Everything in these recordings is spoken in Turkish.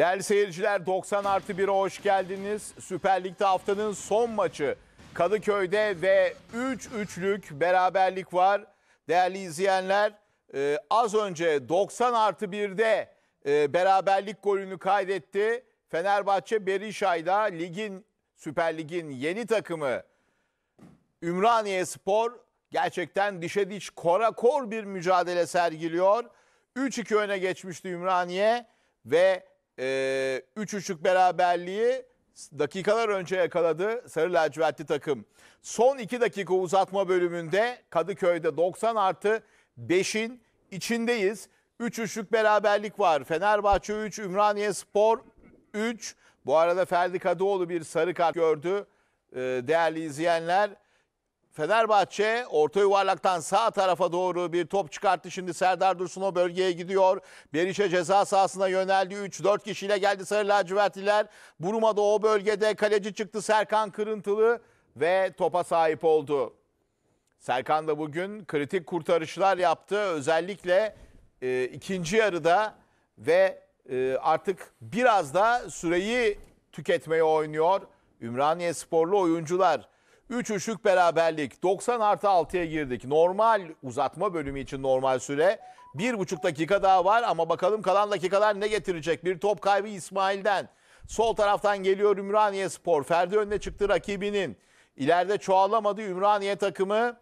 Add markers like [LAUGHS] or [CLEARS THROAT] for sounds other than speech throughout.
Değerli seyirciler 90 artı 1'e hoş geldiniz. Süper Lig'de haftanın son maçı Kadıköy'de ve 3-3'lük beraberlik var. Değerli izleyenler e, az önce 90 artı 1'de e, beraberlik golünü kaydetti. Fenerbahçe Berişay'da ligin Süper Lig'in yeni takımı Ümraniye Spor gerçekten dişe diş kora kor bir mücadele sergiliyor. 3-2 öne geçmişti Ümraniye ve e, ee, 3-3'lük beraberliği dakikalar önce yakaladı Sarı Lacivertli takım. Son 2 dakika uzatma bölümünde Kadıköy'de 90 artı 5'in içindeyiz. 3-3'lük beraberlik var. Fenerbahçe 3, Ümraniye Spor 3. Bu arada Ferdi Kadıoğlu bir sarı kart gördü. Ee, değerli izleyenler Fenerbahçe orta yuvarlaktan sağ tarafa doğru bir top çıkarttı. Şimdi Serdar Dursun o bölgeye gidiyor. Berişe ceza sahasına yöneldi. 3-4 kişiyle geldi Sarı Lacivertliler. Buruma da o bölgede kaleci çıktı Serkan Kırıntılı ve topa sahip oldu. Serkan da bugün kritik kurtarışlar yaptı. Özellikle e, ikinci yarıda ve e, artık biraz da süreyi tüketmeye oynuyor. Ümraniye sporlu oyuncular. 3 üçlük beraberlik. 90 artı 6'ya girdik. Normal uzatma bölümü için normal süre. 1,5 dakika daha var ama bakalım kalan dakikalar ne getirecek? Bir top kaybı İsmail'den. Sol taraftan geliyor Ümraniye Spor. Ferdi önüne çıktı rakibinin. İleride çoğalamadı Ümraniye takımı.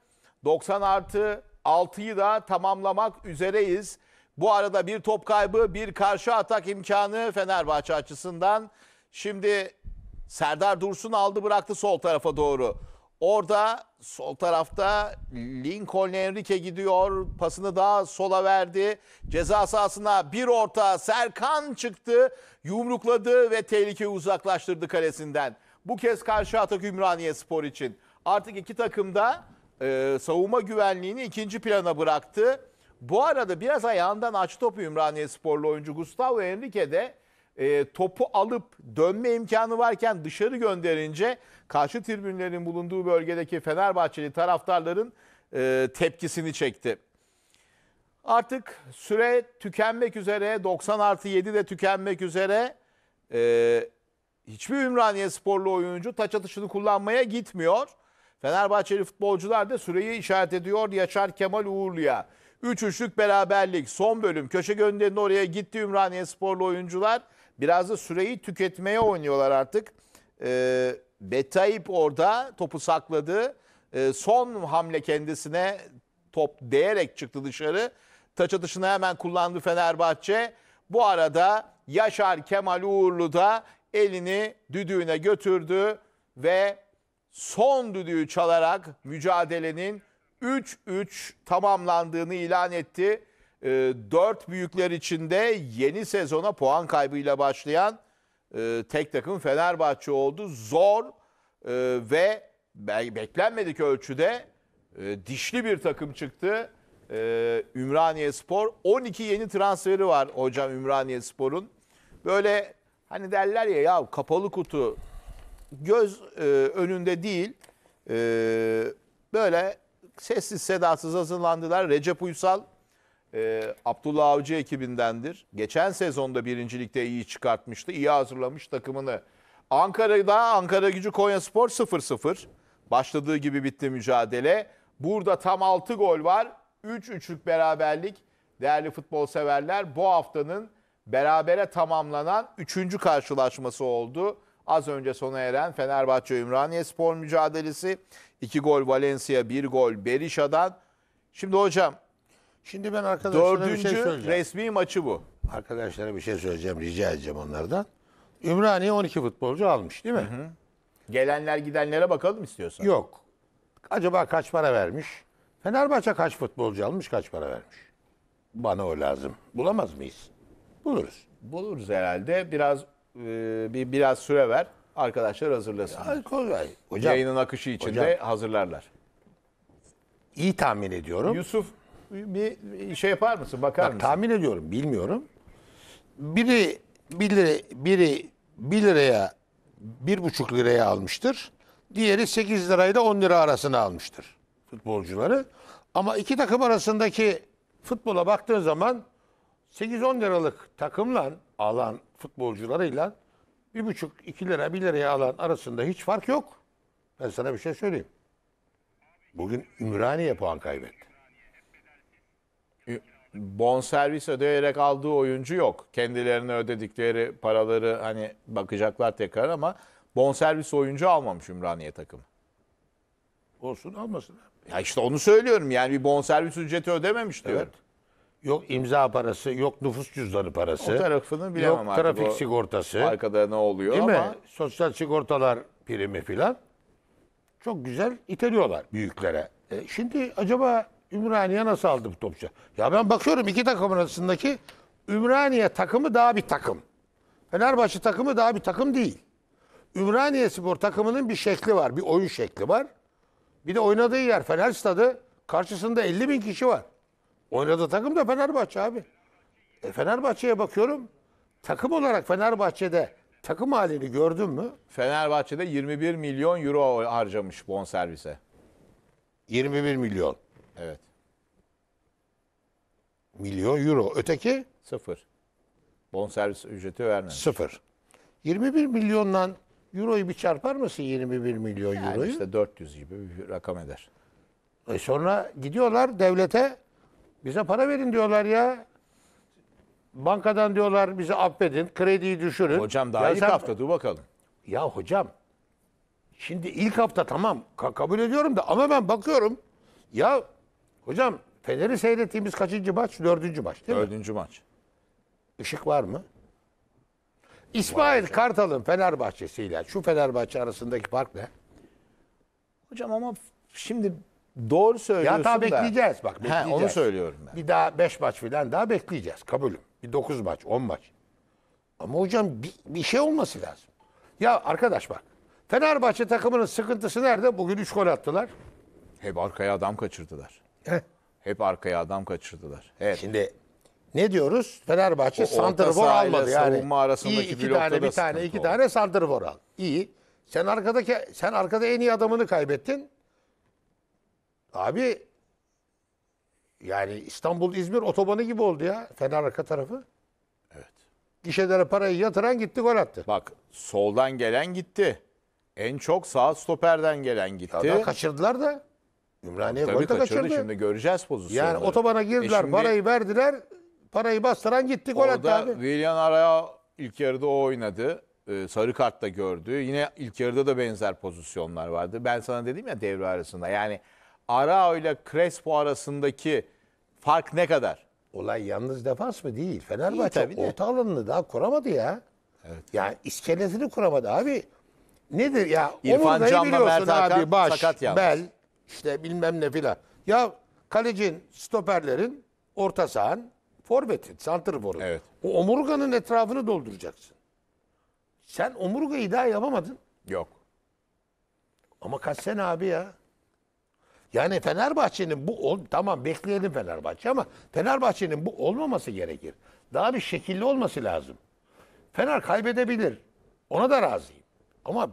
90 artı 6'yı da tamamlamak üzereyiz. Bu arada bir top kaybı, bir karşı atak imkanı Fenerbahçe açısından. Şimdi Serdar Dursun aldı bıraktı sol tarafa doğru. Orada sol tarafta Lincoln Enrique gidiyor. Pasını daha sola verdi. Ceza sahasına bir orta Serkan çıktı. Yumrukladı ve tehlikeyi uzaklaştırdı kalesinden. Bu kez karşı atak Ümraniye Spor için. Artık iki takım da e, savunma güvenliğini ikinci plana bıraktı. Bu arada biraz ayağından açtı topu Ümraniye Sporlu oyuncu Gustavo Enrique de e, topu alıp dönme imkanı varken dışarı gönderince karşı tribünlerin bulunduğu bölgedeki Fenerbahçeli taraftarların e, tepkisini çekti. Artık süre tükenmek üzere 90 artı 7 de tükenmek üzere e, hiçbir Ümraniye sporlu oyuncu taç atışını kullanmaya gitmiyor. Fenerbahçeli futbolcular da süreyi işaret ediyor Yaşar Kemal Uğurlu'ya. 3 Üç üçlük beraberlik son bölüm köşe gönderinin oraya gitti Ümraniye sporlu oyuncular. Biraz da süreyi tüketmeye oynuyorlar artık. E, ee, Betayip orada topu sakladı. E, son hamle kendisine top değerek çıktı dışarı. Taç atışını hemen kullandı Fenerbahçe. Bu arada Yaşar Kemal Uğurlu da elini düdüğüne götürdü ve son düdüğü çalarak mücadelenin 3-3 tamamlandığını ilan etti. E, dört büyükler içinde yeni sezona puan kaybıyla başlayan e, tek takım Fenerbahçe oldu. Zor e, ve beklenmedik ölçüde e, dişli bir takım çıktı. E, Ümraniye Spor 12 yeni transferi var hocam Ümraniye Spor'un. Böyle hani derler ya ya kapalı kutu göz e, önünde değil e, böyle sessiz sedasız hazırlandılar. Recep Uysal e, Abdullah Avcı ekibindendir. Geçen sezonda birincilikte iyi çıkartmıştı. iyi hazırlamış takımını. Ankara'da Ankara gücü Konya Spor 0-0. Başladığı gibi bitti mücadele. Burada tam 6 gol var. 3-3'lük beraberlik. Değerli futbol severler bu haftanın berabere tamamlanan 3. karşılaşması oldu. Az önce sona eren Fenerbahçe Ümraniye Spor mücadelesi. 2 gol Valencia, 1 gol Berisha'dan. Şimdi hocam Şimdi ben arkadaşlara Dördüncü bir şey söyleyeceğim. resmi maçı bu. Arkadaşlara bir şey söyleyeceğim, rica edeceğim onlardan. Ümraniye 12 futbolcu almış değil mi? Gelenler gidenlere bakalım istiyorsan. Yok. Acaba kaç para vermiş? Fenerbahçe kaç futbolcu almış, kaç para vermiş? Bana o lazım. Bulamaz mıyız? Buluruz. Buluruz herhalde. Biraz e, bir biraz süre ver. Arkadaşlar hazırlasın. Ay, kolay. Hocam Yayının akışı içinde de hazırlarlar. İyi tahmin ediyorum. Yusuf bir şey yapar mısın? Bakar Bak, mısın? Tahmin ediyorum. Bilmiyorum. Biri 1 lira, biri 1 liraya 1,5 liraya almıştır. Diğeri 8 lirayla 10 lira arasını almıştır futbolcuları. Ama iki takım arasındaki futbola baktığın zaman 8-10 liralık takımla alan futbolcularıyla 1,5-2 lira 1 liraya alan arasında hiç fark yok. Ben sana bir şey söyleyeyim. Bugün Ümraniye puan kaybetti. Bon servis ödeyerek aldığı oyuncu yok. Kendilerine ödedikleri paraları hani bakacaklar tekrar ama bon servis oyuncu almamış Ümraniye takımı. Olsun almasın. Ya işte onu söylüyorum yani bir bon servis ücreti ödememiş diyor. Evet. Yok imza parası, yok nüfus cüzdanı parası. O tarafını bilemem Yok artık trafik o sigortası. Arkada ne oluyor Değil ama. mi? Sosyal sigortalar primi filan. Çok güzel iteriyorlar büyüklere. E, şimdi acaba Ümraniye nasıl aldı bu topçu? Ya ben bakıyorum iki takım arasındaki Ümraniye takımı daha bir takım. Fenerbahçe takımı daha bir takım değil. Ümraniye Spor takımının bir şekli var. Bir oyun şekli var. Bir de oynadığı yer Fener Stadı. Karşısında 50 bin kişi var. Oynadığı takım da Fenerbahçe abi. E Fenerbahçe'ye bakıyorum. Takım olarak Fenerbahçe'de takım halini gördün mü? Fenerbahçe'de 21 milyon euro harcamış bonservise. 21 milyon. Evet. Milyon euro. Öteki? Sıfır. Bonservis ücreti vermemiş. Sıfır. 21 milyondan euroyu bir çarpar mısın 21 milyon yani euroyu? işte 400 gibi bir rakam eder. E sonra gidiyorlar devlete bize para verin diyorlar ya. Bankadan diyorlar bizi affedin, krediyi düşürün. Hocam daha ya ilk sen... hafta dur bakalım. Ya hocam şimdi ilk hafta tamam kabul ediyorum da ama ben bakıyorum ya Hocam Fener'i seyrettiğimiz kaçıncı maç? Dördüncü maç değil mi? Dördüncü maç. Işık var mı? İsmail Kartal'ın Fenerbahçe'siyle şu Fenerbahçe arasındaki fark ne? Hocam ama şimdi doğru söylüyorsun Ya daha da. bekleyeceğiz bak bekleyeceğiz. He, onu söylüyorum ben. Bir daha beş maç falan daha bekleyeceğiz kabulüm. Bir dokuz maç on maç. Ama hocam bir, bir şey olması lazım. Ya arkadaş bak Fenerbahçe takımının sıkıntısı nerede? Bugün üç gol attılar. Hep arkaya adam kaçırdılar. Heh. Hep arkaya adam kaçırdılar. Hep. Şimdi ne diyoruz? Fenerbahçe santrfor almadı yani. Savunma arasındaki iyi, iki tane, bir tane, iki oldu. tane santrfor al. İyi. Sen arkadaki sen arkada en iyi adamını kaybettin. Abi yani İstanbul İzmir otobanı gibi oldu ya Fener arka tarafı. Evet. Gişelere parayı yatıran gitti gol attı. Bak soldan gelen gitti. En çok sağ stoperden gelen gitti. Ya da kaçırdılar da. Ümraniye Tabii golü de kaçırdı. Şimdi göreceğiz pozisyonu. Yani otobana girdiler, E şimdi- parayı verdiler. Parayı bastıran gitti gol attı Orada William Willian Araya ilk yarıda o oynadı. Ee, sarı kart gördü. Yine ilk yarıda da benzer pozisyonlar vardı. Ben sana dedim ya devre arasında. Yani Arao ile Crespo arasındaki fark ne kadar? Olay yalnız defans mı değil. Fenerbahçe tabii orta alanını daha kuramadı ya. Evet. Ya iskeletini kuramadı abi. Nedir ya? İrfan Can'la biliyorsun Mert Hakan abi. sakat yalnız. bel, işte bilmem ne filan. Ya kalecin, stoperlerin, orta sahan, forvetin, santrforun. Evet. O omurganın etrafını dolduracaksın. Sen omurgayı daha yapamadın. Yok. Ama kaç sene abi ya. Yani Fenerbahçe'nin bu ol tamam bekleyelim Fenerbahçe ama Fenerbahçe'nin bu olmaması gerekir. Daha bir şekilli olması lazım. Fener kaybedebilir. Ona da razıyım. Ama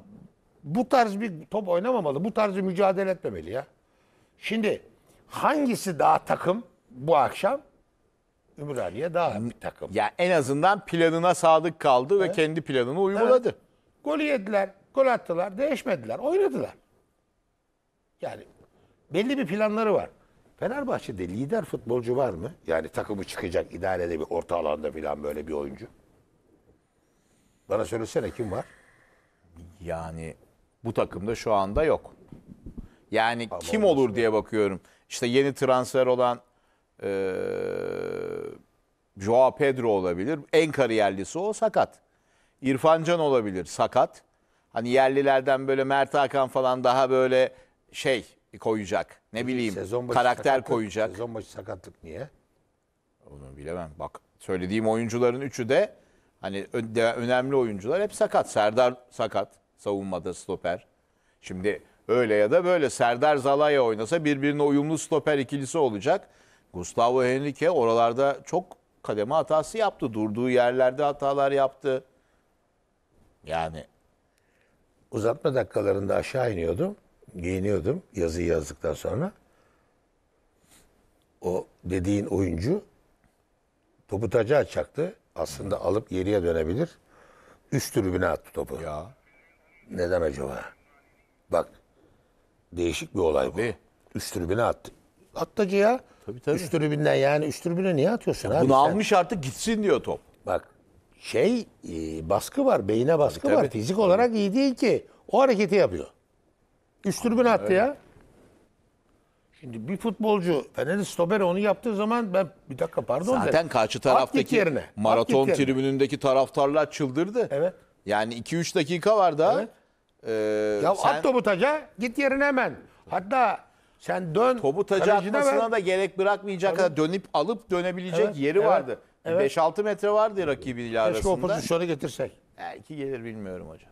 bu tarz bir top oynamamalı. Bu tarz bir mücadele etmemeli ya. Şimdi hangisi daha takım bu akşam? Ümraniye daha bir takım. Ya en azından planına sadık kaldı evet. ve kendi planını uyguladı. Evet. Golü yediler, gol attılar, değişmediler, oynadılar. Yani belli bir planları var. Fenerbahçe'de lider futbolcu var mı? Yani takımı çıkacak idarede bir orta alanda falan böyle bir oyuncu. Bana söylesene kim var? Yani bu takımda şu anda yok. Yani Ama kim olur diye bakıyorum. İşte yeni transfer olan e, Joao Pedro olabilir. En kariyerlisi o sakat. İrfan Can olabilir sakat. Hani yerlilerden böyle Mert Hakan falan daha böyle şey koyacak. Ne bileyim sezon başı karakter sakatlık, koyacak. Sezon başı sakatlık niye? Onu bilemem. Bak söylediğim oyuncuların üçü de hani önemli oyuncular hep sakat. Serdar sakat savunmada stoper. Şimdi öyle ya da böyle Serdar Zalaya oynasa birbirine uyumlu stoper ikilisi olacak. Gustavo Henrique oralarda çok kademe hatası yaptı. Durduğu yerlerde hatalar yaptı. Yani uzatma dakikalarında aşağı iniyordum. Giyiniyordum yazı yazdıktan sonra. O dediğin oyuncu topu taca açacaktı. Aslında alıp geriye dönebilir. Üst tribüne attı topu. Ya. Neden acaba? Bak değişik bir olay bu. Üst tribüne attı. At ya. Tabii tabii. Üst tribünden yani üst tribüne niye atıyorsun ya abi? Bunu sen? almış artık gitsin diyor top. Bak şey e, baskı var. Beyine baskı tabii, var. Tabii. Fizik tabii. olarak iyi değil ki. O hareketi yapıyor. Üst tribüne attı öyle. ya. Şimdi bir futbolcu Fener'in stoperi onu yaptığı zaman ben bir dakika pardon Zaten de, karşı taraftaki yerine, maraton yerine. tribünündeki taraftarlar çıldırdı. Evet. Yani 2-3 dakika var daha. Evet. Ee, ya sen... at Tobutac'a git yerine hemen. Hatta sen dön. Tobutac'a atmasına ver. da gerek bırakmayacak kadar dönüp alıp dönebilecek evet, yeri evet, vardı. Evet. 5-6 metre vardı rakibiyle Keşke arasında. Keşke o pozisyonu getirsek. Belki gelir bilmiyorum hocam.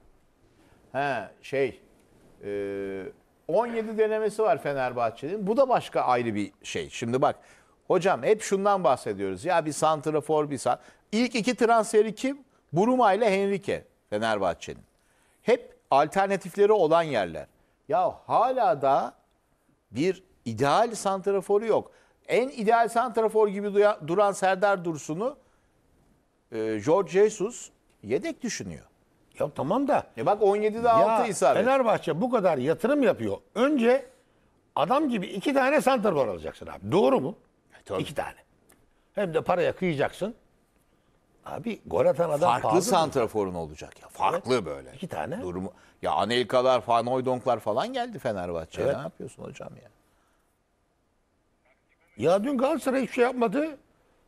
Ha şey e, 17 denemesi var Fenerbahçe'nin. Bu da başka ayrı bir şey. Şimdi bak hocam hep şundan bahsediyoruz. Ya bir santrafor bir san. İlk iki transferi kim? Buruma ile Henrique Fenerbahçe'nin alternatifleri olan yerler. Ya hala da bir ideal santraforu yok. En ideal santrafor gibi duran Serdar Dursun'u e, George Jesus yedek düşünüyor. Ya tamam da. E bak 17'de ya 6 isabet. Fenerbahçe bu kadar yatırım yapıyor. Önce adam gibi iki tane santrafor alacaksın abi. Doğru mu? E, tabii. İki tane. Hem de paraya kıyacaksın. Abi gol atan adam farklı santraforun olacak ya. Farklı evet, böyle. İki tane. Durumu ya Anelkalar, Fanoydonklar falan geldi Fenerbahçe'ye. Evet. Ne yapıyorsun hocam ya? Ya dün Galatasaray hiçbir şey yapmadı.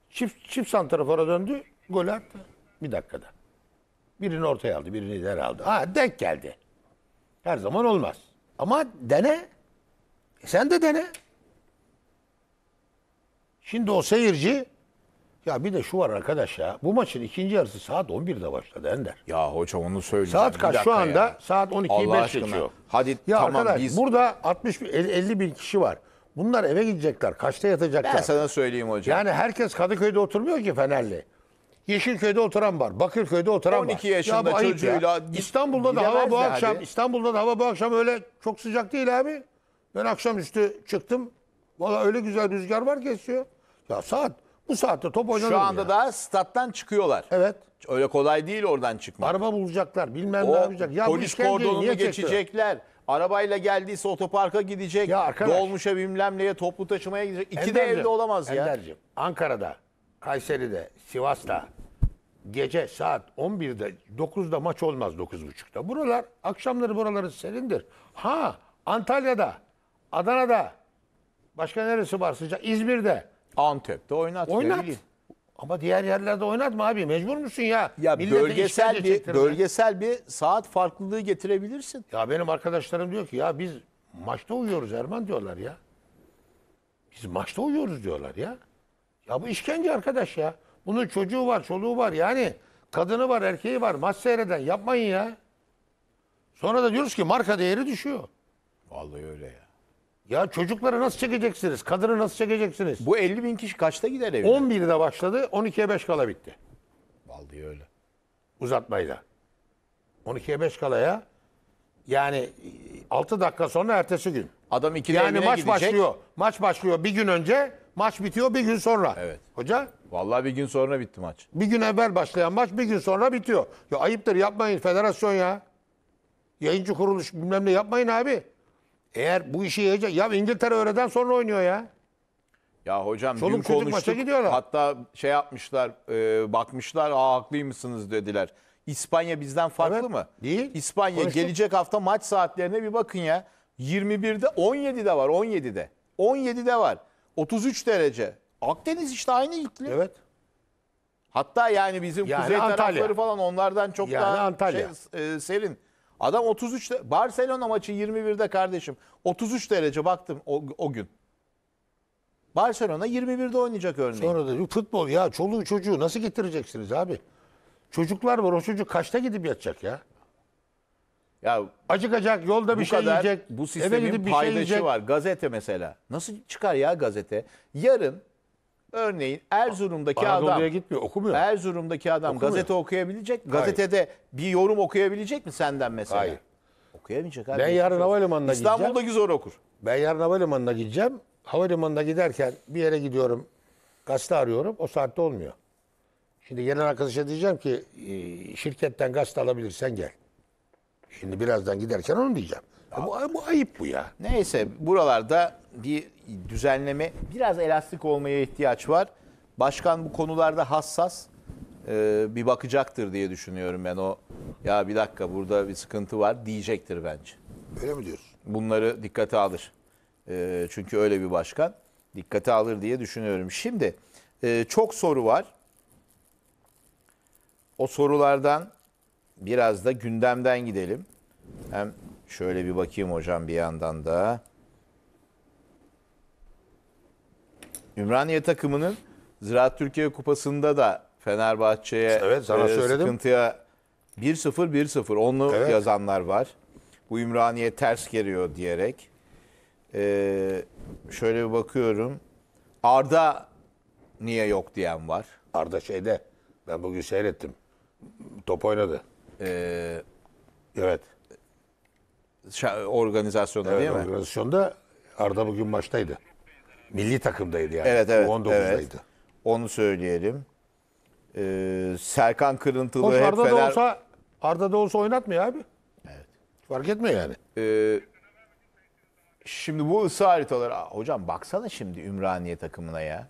Çift, çift santrafora döndü. Gol attı. Bir dakikada. Birini ortaya aldı, birini ileri aldı. Ha denk geldi. Her zaman olmaz. Ama dene. E sen de dene. Şimdi o seyirci ya bir de şu var arkadaş ya. Bu maçın ikinci yarısı saat 11'de başladı Ender. Ya hocam onu söyleyeceğim. Saat kaç şu anda? Ya. Saat 12'yi 5 geçiyor. Hadi ya tamam arkadaş, biz... burada 60 bin, 50 bin kişi var. Bunlar eve gidecekler. Kaçta yatacaklar? Ben sana söyleyeyim hocam. Yani herkes Kadıköy'de oturmuyor ki Fenerli. Yeşilköy'de oturan var. Bakırköy'de oturan 12 var. 12 yaşında ya çocuğuyla ya. İstanbul'da da hava bu abi. akşam İstanbul'da da hava bu akşam öyle çok sıcak değil abi. Ben akşam akşamüstü çıktım. Valla öyle güzel rüzgar var kesiyor. Ya saat bu saatte top oynanır Şu anda ya. daha stat'tan çıkıyorlar. Evet. Öyle kolay değil oradan çıkmak. Araba bulacaklar, bilmem ne yapacak. Ya polis işkenceyi niye kordonunu çekiyor? geçecekler. Arabayla geldiyse otoparka gidecek. Ya arkadaş. dolmuşa bilmem neye toplu taşımaya gidecek. İki de evde olamaz ya. Ender'cim, Ankara'da, Kayseri'de, Sivas'ta gece saat 11'de 9'da maç olmaz 9.30'da. Buralar akşamları buraları serindir. Ha Antalya'da, Adana'da başka neresi var sıcak? İzmir'de Antep'te oynat. Oynat. Ama diğer yerlerde oynatma abi. Mecbur musun ya? Ya Millete bölgesel bir bölgesel bir saat farklılığı getirebilirsin. Ya benim arkadaşlarım diyor ki ya biz maçta uyuyoruz Erman diyorlar ya. Biz maçta uyuyoruz diyorlar ya. Ya bu işkence arkadaş ya. Bunun çocuğu var, çoluğu var. Yani kadını var, erkeği var. Maç seyreden yapmayın ya. Sonra da diyoruz ki marka değeri düşüyor. Vallahi öyle ya. Ya çocukları nasıl çekeceksiniz? Kadını nasıl çekeceksiniz? Bu 50 bin kişi kaçta gider evine? 11'de başladı, 12'ye 5 kala bitti. Vallahi öyle. Uzatmayla. 12'ye 5 ya, yani 6 dakika sonra ertesi gün. Adam ikide yani evine maç başlıyor. Maç başlıyor bir gün önce, maç bitiyor bir gün sonra. Evet. Hoca? Vallahi bir gün sonra bitti maç. Bir gün evvel başlayan maç bir gün sonra bitiyor. Ya ayıptır yapmayın federasyon ya. Yayıncı kuruluş bilmem ne yapmayın abi. Eğer bu işi heyecan... Ya İngiltere öğleden sonra oynuyor ya. Ya hocam Çoluk dün çocuk maça gidiyorlar. Hatta şey yapmışlar, e, bakmışlar, aa haklıymışsınız dediler. İspanya bizden farklı Evet, mı? değil. İspanya Konuştuk. gelecek hafta maç saatlerine bir bakın ya. 21'de 17'de var 17'de. 17'de var. 33 derece. Akdeniz işte aynı iklim. Evet. Hatta yani bizim Yani kuzey Antalya. tarafları falan onlardan çok Yani daha Antalya. şey, e, serin. Adam 33 de, Barcelona maçı 21'de kardeşim. 33 derece baktım o, o gün. Barcelona 21'de oynayacak örneğin. Sonra da futbol ya çoluğu çocuğu nasıl getireceksiniz abi? Çocuklar var o çocuk kaçta gidip yatacak ya? Ya acıkacak yolda bir şey yiyecek. Bu sistemin bir şey paydaşı şey var. Gazete mesela. Nasıl çıkar ya gazete? Yarın Örneğin Erzurum'daki Anadolu'ya adam gitmiyor, okumuyor. Erzurum'daki adam Okumuyor. gazete okuyabilecek mi? Gazetede bir yorum okuyabilecek mi senden mesela? Hayır. Okuyamayacak abi. Ben yarın havalimanına İstanbul'daki zor okur. Ben yarın havalimanına gideceğim. Havalimanına giderken bir yere gidiyorum. Gazete arıyorum. O saatte olmuyor. Şimdi gelen arkadaşa diyeceğim ki ee, şirketten gazete alabilirsen gel. Şimdi birazdan giderken onu diyeceğim. Bu, bu ayıp bu ya. Neyse buralarda bir düzenleme, biraz elastik olmaya ihtiyaç var. Başkan bu konularda hassas e, bir bakacaktır diye düşünüyorum ben o. Ya bir dakika burada bir sıkıntı var diyecektir bence. Öyle mi diyorsun? Bunları dikkate alır. E, çünkü öyle bir başkan dikkate alır diye düşünüyorum. Şimdi e, çok soru var. O sorulardan biraz da gündemden gidelim. Hem Şöyle bir bakayım hocam bir yandan da. Ümraniye takımının Ziraat Türkiye Kupası'nda da Fenerbahçe'ye evet, sana e, söyledim. sıkıntıya 1-0 1-0 onu evet. yazanlar var. Bu Ümraniye ters geliyor diyerek. Ee, şöyle bir bakıyorum. Arda niye yok diyen var. Arda şeyde. Ben bugün seyrettim. Top oynadı. Ee, evet organizasyonda evet, değil mi? Organizasyonda Arda bugün maçtaydı. Milli takımdaydı yani. Evet evet. 19daydı Evet. Onu söyleyelim. Ee, Serkan Kırıntılı Hoş, hep Arda Fener... da olsa Arda da olsa oynatmıyor abi. Evet. Fark etmiyor yani. Ee, şimdi bu ısı haritaları hocam baksana şimdi Ümraniye takımına ya.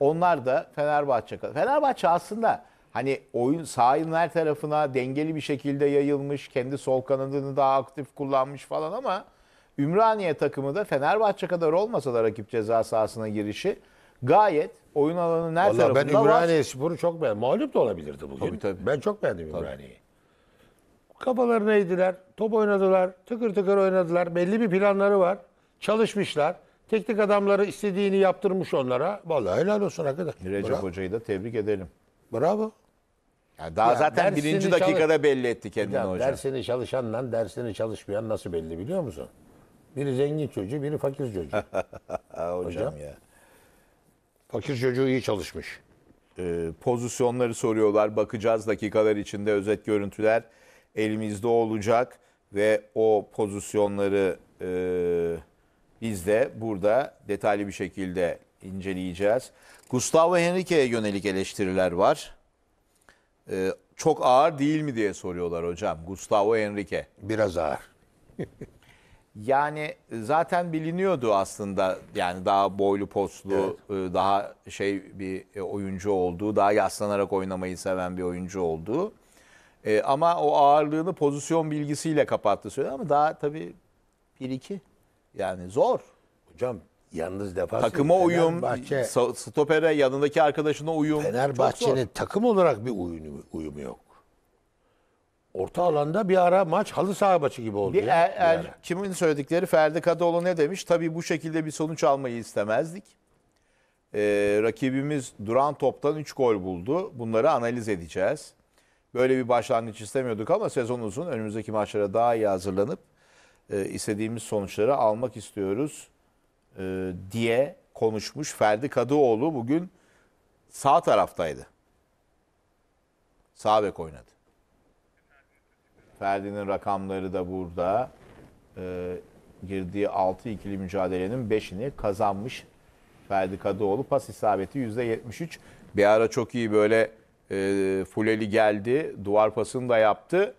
Onlar da Fenerbahçe Fenerbahçe aslında hani oyun sahanın her tarafına dengeli bir şekilde yayılmış. Kendi sol kanadını daha aktif kullanmış falan ama Ümraniye takımı da Fenerbahçe kadar olmasa da rakip ceza sahasına girişi gayet oyun alanının her Vallahi tarafında ben Ümraniye var. çok beğendim. Mağlup da olabilirdi bugün. Tabii, tabii. Ben çok beğendim Ümraniye'yi. Kafalarına eğdiler, top oynadılar, tıkır tıkır oynadılar. Belli bir planları var. Çalışmışlar. Teknik adamları istediğini yaptırmış onlara. Vallahi helal olsun arkadaş. Recep Bravo. Hoca'yı da tebrik edelim. Bravo. Yani daha yani zaten birinci dakikada belli etti kendini hocam. Dersini çalışanla dersini çalışmayan nasıl belli biliyor musun? Biri zengin çocuğu, biri fakir çocuğu. [LAUGHS] hocam, hocam ya. Fakir çocuğu iyi çalışmış. Ee, pozisyonları soruyorlar. Bakacağız dakikalar içinde özet görüntüler elimizde olacak ve o pozisyonları e, biz de burada detaylı bir şekilde inceleyeceğiz. Gustavo Henrique'ye yönelik eleştiriler var e, çok ağır değil mi diye soruyorlar hocam Gustavo Henrique. Biraz ağır. [LAUGHS] yani zaten biliniyordu aslında yani daha boylu postlu evet. E, daha şey bir e, oyuncu olduğu daha yaslanarak oynamayı seven bir oyuncu olduğu. E, ama o ağırlığını pozisyon bilgisiyle kapattı söylüyor ama daha tabii 1-2 yani zor. Hocam Yalnız defans Takıma uyum, stopere, yanındaki arkadaşına uyum. Fenerbahçe'nin Çok takım olarak bir uyumu, uyumu yok. Orta alanda bir ara maç halı saha maçı gibi oldu. Bir ya, er, er, bir kimin söyledikleri Ferdi Kadıoğlu ne demiş? Tabii bu şekilde bir sonuç almayı istemezdik. Ee, rakibimiz duran toptan 3 gol buldu. Bunları analiz edeceğiz. Böyle bir başlangıç istemiyorduk ama sezon uzun. Önümüzdeki maçlara daha iyi hazırlanıp e, istediğimiz sonuçları almak istiyoruz e, diye konuşmuş Ferdi Kadıoğlu bugün sağ taraftaydı. Sağ bek oynadı. Ferdi'nin rakamları da burada. E, girdiği 6 ikili mücadelenin 5'ini kazanmış Ferdi Kadıoğlu. Pas isabeti %73. Bir ara çok iyi böyle e, Fuleli geldi. Duvar pasını da yaptı.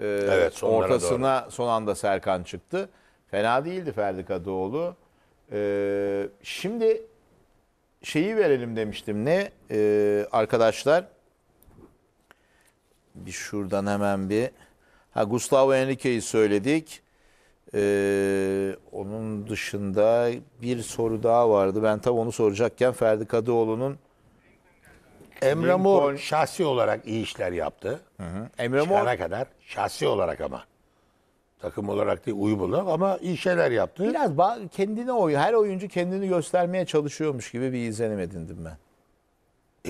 E, evet, ortasına doğru. son anda Serkan çıktı. Fena değildi Ferdi Kadıoğlu. Ee, şimdi şeyi verelim demiştim. Ne ee, arkadaşlar? Bir şuradan hemen bir. Ha Gustavo Enrique'yi söyledik. Ee, onun dışında bir soru daha vardı. Ben tam onu soracakken Ferdi Kadıoğlu'nun Emre Mor şahsi olarak iyi işler yaptı. Hı hı. Emre Mor Çıkana kadar şahsi olarak ama. Takım olarak değil uyum olarak ama iyi şeyler yaptı. Biraz kendine oy, her oyuncu kendini göstermeye çalışıyormuş gibi bir izlenim edindim ben.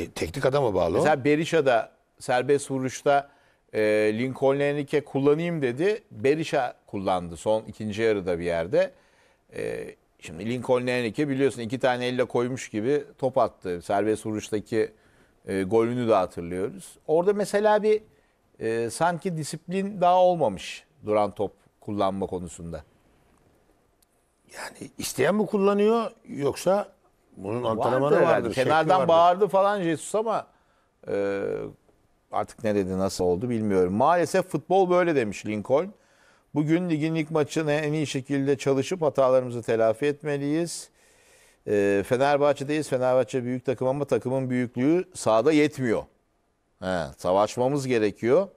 E, teknik adama bağlı Mesela Berisha da serbest vuruşta e, Lincoln Henrique kullanayım dedi. Berisha kullandı son ikinci yarıda bir yerde. E, şimdi Lincoln Henrique biliyorsun iki tane elle koymuş gibi top attı. Serbest vuruştaki e, golünü de hatırlıyoruz. Orada mesela bir e, sanki disiplin daha olmamış duran top kullanma konusunda? Yani isteyen mi kullanıyor yoksa bunun antrenmanı vardır. vardır Kenardan vardır. bağırdı falan Jesus ama e, artık ne dedi nasıl oldu bilmiyorum. Maalesef futbol böyle demiş Lincoln. Bugün ligin ilk maçını en iyi şekilde çalışıp hatalarımızı telafi etmeliyiz. E, Fenerbahçe'deyiz. Fenerbahçe büyük takım ama takımın büyüklüğü sahada yetmiyor. He, savaşmamız gerekiyor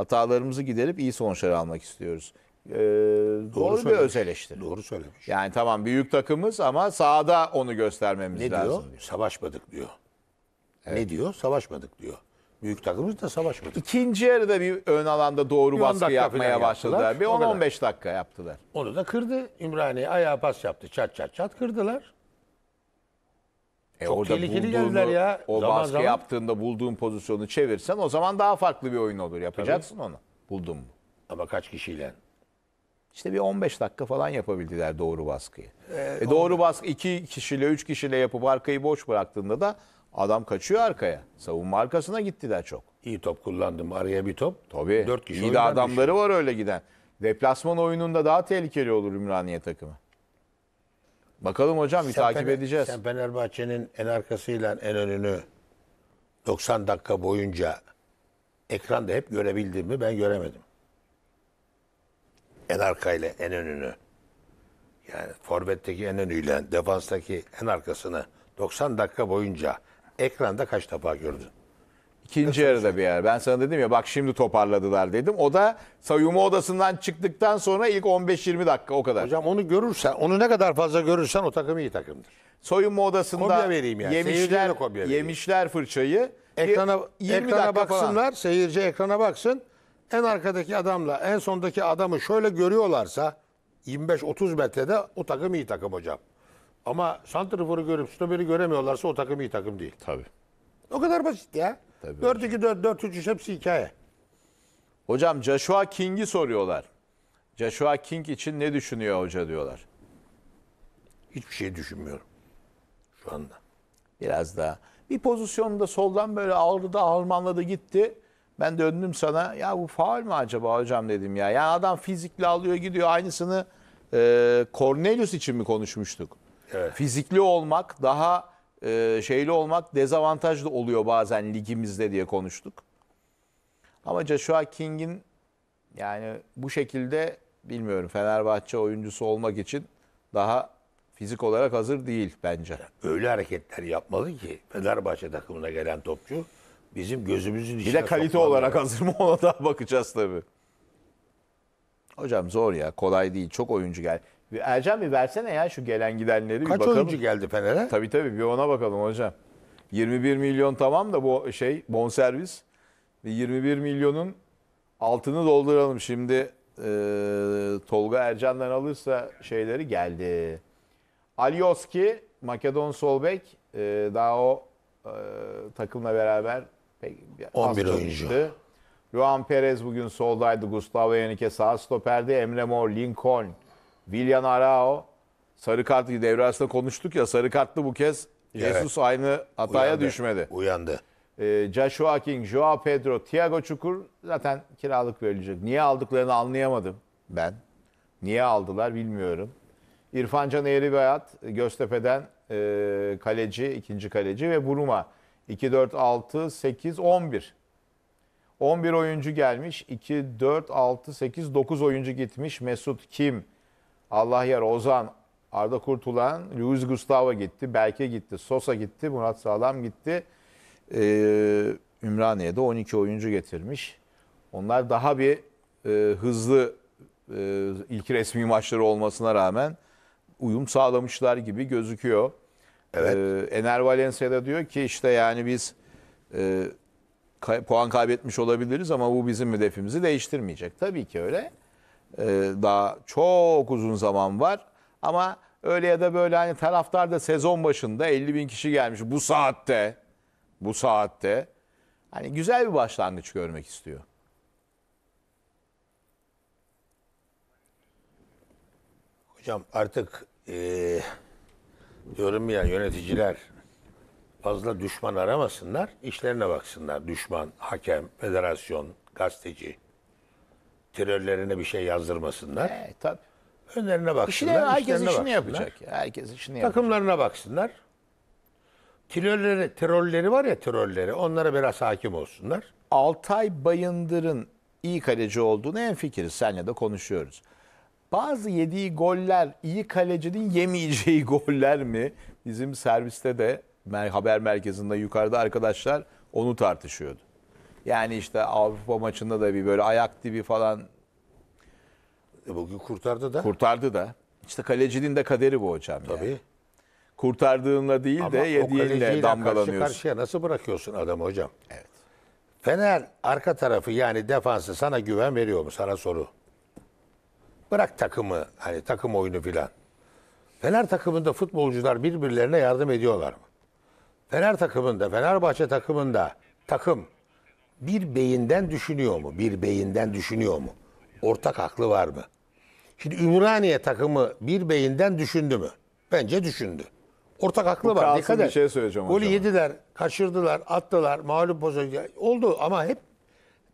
hatalarımızı giderip iyi sonuçları almak istiyoruz. Ee, doğru, doğru bir öz eleştiri. Doğru söylemiş. Yani tamam büyük takımız ama sahada onu göstermemiz ne lazım. Ne diyor? diyor? Savaşmadık diyor. Evet. Ne diyor? Savaşmadık diyor. Büyük takımız da savaşmadı. İkinci yarıda bir ön alanda doğru bir baskı yapmaya başladılar. Bir 10-15 dakika yaptılar. Onu da kırdı. Ümraniye ayağa pas yaptı. Çat çat çat kırdılar. E Çok orada tehlikeli geldiler ya. O zaman baskı zaman. yaptığında bulduğun pozisyonu çevirsen o zaman daha farklı bir oyun olur. Yapacaksın Tabii. onu. buldum. Ama kaç kişiyle? İşte bir 15 dakika falan yapabildiler doğru baskıyı. Ee, e, e doğru baskı 2 kişiyle 3 kişiyle yapıp arkayı boş bıraktığında da adam kaçıyor arkaya. Savunma arkasına gittiler çok. İyi top kullandım. Araya bir top. Tabii. 4 kişi İyi de adamları düşün. var öyle giden. Deplasman oyununda daha tehlikeli olur Ümraniye takımı. Bakalım hocam bir sen takip Fener, edeceğiz. Sen Fenerbahçe'nin en arkasıyla en önünü 90 dakika boyunca ekranda hep görebildin mi? Ben göremedim. En arkayla en önünü. Yani forvetteki en önüyle defanstaki en arkasını 90 dakika boyunca ekranda kaç defa gördün? İkinci yarıda bir yer. Ben sana dedim ya bak şimdi toparladılar dedim. O da soyunma odasından çıktıktan sonra ilk 15-20 dakika o kadar. Hocam onu görürsen, onu ne kadar fazla görürsen o takım iyi takımdır. Soyunma odasında Kopya vereyim yani. yemişler yemişler fırçayı. Ekrana, 20 ekrana dakika falan. seyirci ekrana baksın. En arkadaki adamla en sondaki adamı şöyle görüyorlarsa 25-30 metrede o takım iyi takım hocam. Ama santriforu görüp stoperi göremiyorlarsa o takım iyi takım değil. Tabii. O kadar basit ya. Tabii 4-2-4, 4-3-3 hepsi hikaye. Hocam Joshua King'i soruyorlar. Joshua King için ne düşünüyor hoca diyorlar. Hiçbir şey düşünmüyorum şu anda. Biraz daha. Bir pozisyonda soldan böyle aldı da harmanladı gitti. Ben de döndüm sana ya bu faal mi acaba hocam dedim ya. Ya adam fizikli alıyor gidiyor aynısını e, Cornelius için mi konuşmuştuk? Evet. Fizikli olmak daha e, şeyli olmak dezavantajlı oluyor bazen ligimizde diye konuştuk. Ama Joshua King'in yani bu şekilde bilmiyorum Fenerbahçe oyuncusu olmak için daha fizik olarak hazır değil bence. Öyle hareketler yapmalı ki Fenerbahçe takımına gelen topçu bizim gözümüzün içine Bir de kalite olarak hazır mı ona daha bakacağız tabii. Hocam zor ya kolay değil çok oyuncu gel. Ercan bir versene ya şu gelen gidenleri Kaç bir bakalım. Kaç oyuncu geldi Fener'e? Tabii tabii bir ona bakalım hocam. 21 milyon tamam da bu şey bonservis. 21 milyonun altını dolduralım şimdi. E, Tolga Ercan'dan alırsa şeyleri geldi. Alioski, Makedon Solbek e, daha o e, takımla beraber pek, 11 oyuncu. Çıktı. Luan Perez bugün soldaydı. Gustavo Henrique sağ stoperde. Emre Mor, Lincoln, Villan Arao sarı kartı devre arasında konuştuk ya sarı kartlı bu kez Evet. aynı hataya Uyandı. düşmedi. Uyandı. Ee, Joshua King, Joao Pedro, Thiago Çukur zaten kiralık verilecek. Niye aldıklarını anlayamadım ben. Niye aldılar bilmiyorum. İrfan Can Eğribayat, Göztepe'den e, kaleci, ikinci kaleci ve Buruma. 2, 4, 6, 8, 11. 11 oyuncu gelmiş. 2, 4, 6, 8, 9 oyuncu gitmiş. Mesut Kim, Allah yar Ozan, Arda Kurtulan, Luis Gustavo gitti, Belke gitti, Sosa gitti, Murat Sağlam gitti. Ee, Ümraniye'de 12 oyuncu getirmiş. Onlar daha bir e, hızlı e, ilk resmi maçları olmasına rağmen uyum sağlamışlar gibi gözüküyor. Evet. Ee, Ener Valencia da diyor ki işte yani biz e, kay puan kaybetmiş olabiliriz ama bu bizim hedefimizi değiştirmeyecek. Tabii ki öyle e, daha çok uzun zaman var. Ama öyle ya da böyle hani taraftar da sezon başında 50 bin kişi gelmiş bu saatte. Bu saatte. Hani güzel bir başlangıç görmek istiyor. Hocam artık ee, diyorum ya yöneticiler fazla düşman aramasınlar, işlerine baksınlar. Düşman, hakem, federasyon, gazeteci terörlerine bir şey yazdırmasınlar. E, tabii. Önlerine baksınlar. İşine, herkes işini baksınlar. yapacak. Herkes işini yapacak. Takımlarına baksınlar. Terörleri, terörleri var ya terörleri. Onlara biraz hakim olsunlar. Altay Bayındır'ın iyi kaleci olduğunu en fikiriz. Senle de konuşuyoruz. Bazı yediği goller iyi kalecinin yemeyeceği [LAUGHS] goller mi? Bizim serviste de haber merkezinde yukarıda arkadaşlar onu tartışıyordu. Yani işte Avrupa maçında da bir böyle ayak dibi falan E bugün kurtardı da. kurtardı da. İşte kalecinin de kaderi bu hocam. yani. Tabii. Kurtardığınla değil Ama de o yediğinle kaleciyle damgalanıyorsun. Karşı karşıya nasıl bırakıyorsun adam hocam? Evet. Fener arka tarafı yani defansı sana güven veriyor mu? Sana soru. Bırak takımı hani takım oyunu filan. Fener takımında futbolcular birbirlerine yardım ediyorlar mı? Fener takımında, Fenerbahçe takımında takım bir beyinden düşünüyor mu? Bir beyinden düşünüyor mu? Ortak aklı var mı? Şimdi Ümraniye takımı bir beyinden düşündü mü? Bence düşündü. Ortak aklı var. Dikkat bir şey söyleyeceğim Golü hocam. yediler, kaçırdılar, attılar, mağlup bozuldu. Oldu ama hep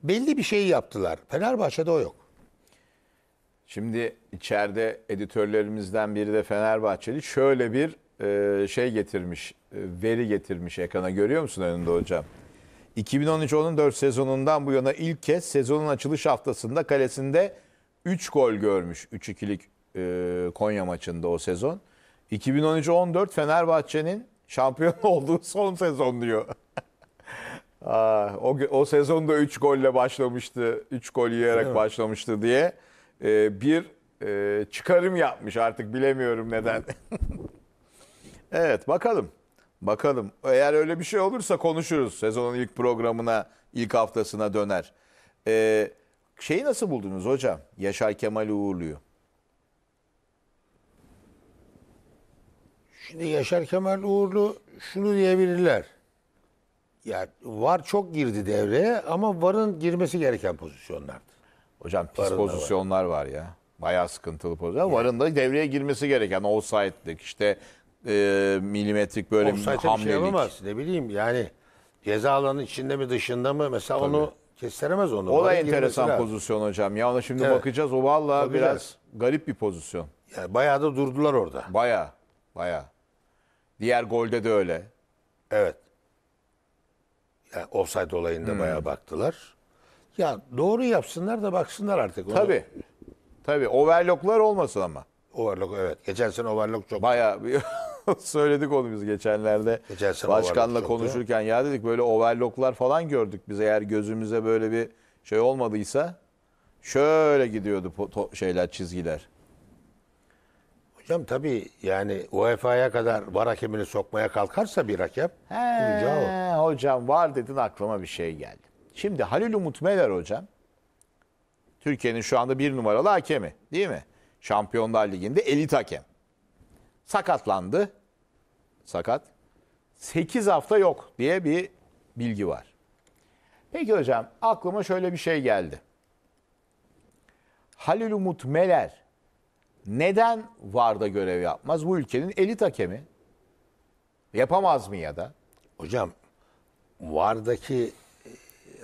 belli bir şey yaptılar. Fenerbahçe'de o yok. Şimdi içeride editörlerimizden biri de Fenerbahçeli. Şöyle bir e, şey getirmiş, e, veri getirmiş ekrana. Görüyor musun önünde hocam? 2013-14 sezonundan bu yana ilk kez sezonun açılış haftasında kalesinde 3 gol görmüş 3-2'lik e, Konya maçında o sezon. 2013-14 Fenerbahçe'nin şampiyon [LAUGHS] olduğu son sezon diyor. [LAUGHS] Aa, o, o sezonda 3 golle başlamıştı, 3 gol yiyerek başlamıştı diye e, bir e, çıkarım yapmış artık bilemiyorum neden. evet [LAUGHS] bakalım. Bakalım. Eğer öyle bir şey olursa konuşuruz. Sezonun ilk programına, ilk haftasına döner. Ee, şeyi nasıl buldunuz hocam? Yaşar Kemal uğurluyor. Şimdi Yaşar Kemal Uğurlu şunu diyebilirler. Ya var çok girdi devreye ama varın girmesi gereken pozisyonlardı. Hocam pis Varın da var. pozisyonlar var ya. Bayağı sıkıntılı pozisyon. Varın da devreye girmesi gereken. o Offside'lik işte e, milimetrik böyle Offside'e bir hamlelik. şey Ne bileyim yani ceza alanının içinde mi dışında mı mesela Tabii. onu kestiremez onu. O da enteresan pozisyon hocam. Ya ona şimdi Evet. bakacağız. O valla biraz garip bir pozisyon. Yani bayağı da durdular orada. Baya baya. Diğer golde de öyle. Evet. Yani offside olayında hmm. bayağı baktılar. Ya doğru yapsınlar da baksınlar artık. Onu- Tabii. Tabii overlocklar olmasın ama. Overlock evet. Geçen sene overlock çok. Baya [LAUGHS] söyledik onu biz geçenlerde. Geçen Başkanla konuşurken ya dedik böyle overlocklar falan gördük biz eğer gözümüze böyle bir şey olmadıysa şöyle gidiyordu şeyler çizgiler. Hocam tabii yani UEFA'ya kadar var hakemini sokmaya kalkarsa bir hakem He, hocam var dedin aklıma bir şey geldi. Şimdi Halil Umut Meler hocam Türkiye'nin şu anda bir numaralı hakemi değil mi? Şampiyonlar Ligi'nde elit hakem sakatlandı. Sakat. 8 hafta yok diye bir bilgi var. Peki hocam aklıma şöyle bir şey geldi. Halil Umut Meler neden VAR'da görev yapmaz? Bu ülkenin elit hakemi. Yapamaz mı ya da? Hocam VAR'daki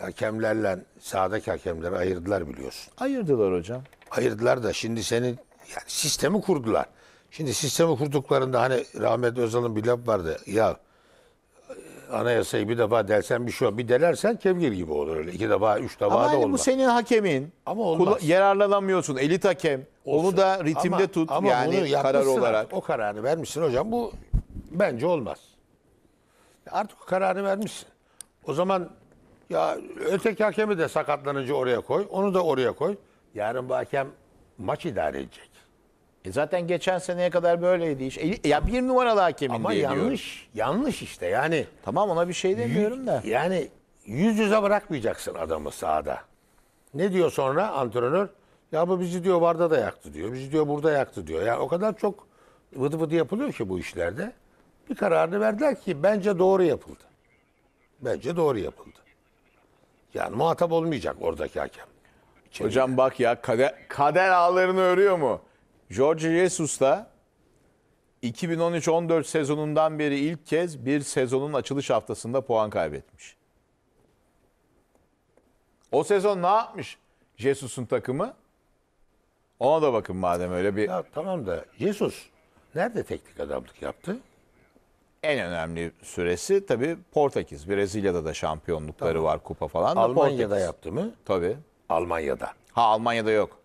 hakemlerle sahadaki hakemleri ayırdılar biliyorsun. Ayırdılar hocam. Ayırdılar da şimdi senin yani sistemi kurdular. Şimdi sistemi kurduklarında hani rahmet Özal'ın bir laf vardı. Ya anayasayı bir defa delsen bir şey yok. Bir delersen kevgir gibi olur öyle. İki defa, üç defa Ama da hani olmaz. Ama bu senin hakemin. Ama olmaz. Kula, yararlanamıyorsun. Elit hakem. Olsun. Onu da ritimde ama, tut ama yani karar olarak. O kararı vermişsin hocam. Bu bence olmaz. Artık kararı vermişsin. O zaman ya öteki hakemi de sakatlanınca oraya koy. Onu da oraya koy. Yarın bu hakem maç idare edecek. E zaten geçen seneye kadar böyleydi iş. E, ya bir numaralı hakemin Ama diye yanlış, diyorum. yanlış işte yani. Tamam ona bir şey demiyorum da. Yani yüz yüze bırakmayacaksın adamı sahada. Ne diyor sonra antrenör? Ya bu bizi diyor varda da yaktı diyor. Bizi diyor burada yaktı diyor. Yani o kadar çok vıdı vıdı yapılıyor ki bu işlerde. Bir kararını verdiler ki bence doğru yapıldı. Bence doğru yapıldı. Yani muhatap olmayacak oradaki hakem. İçeride. Hocam bak ya kader, kader ağlarını örüyor mu? George Jorge da 2013-14 sezonundan beri ilk kez bir sezonun açılış haftasında puan kaybetmiş. O sezon ne yapmış Jesus'un takımı? Ona da bakın madem öyle bir... Ya, tamam da Jesus nerede teknik adamlık yaptı? En önemli süresi tabii Portekiz. Brezilya'da da şampiyonlukları tamam. var, kupa falan. Almanya'da Portekiz. yaptı mı? Tabii. Almanya'da. Ha Almanya'da yok.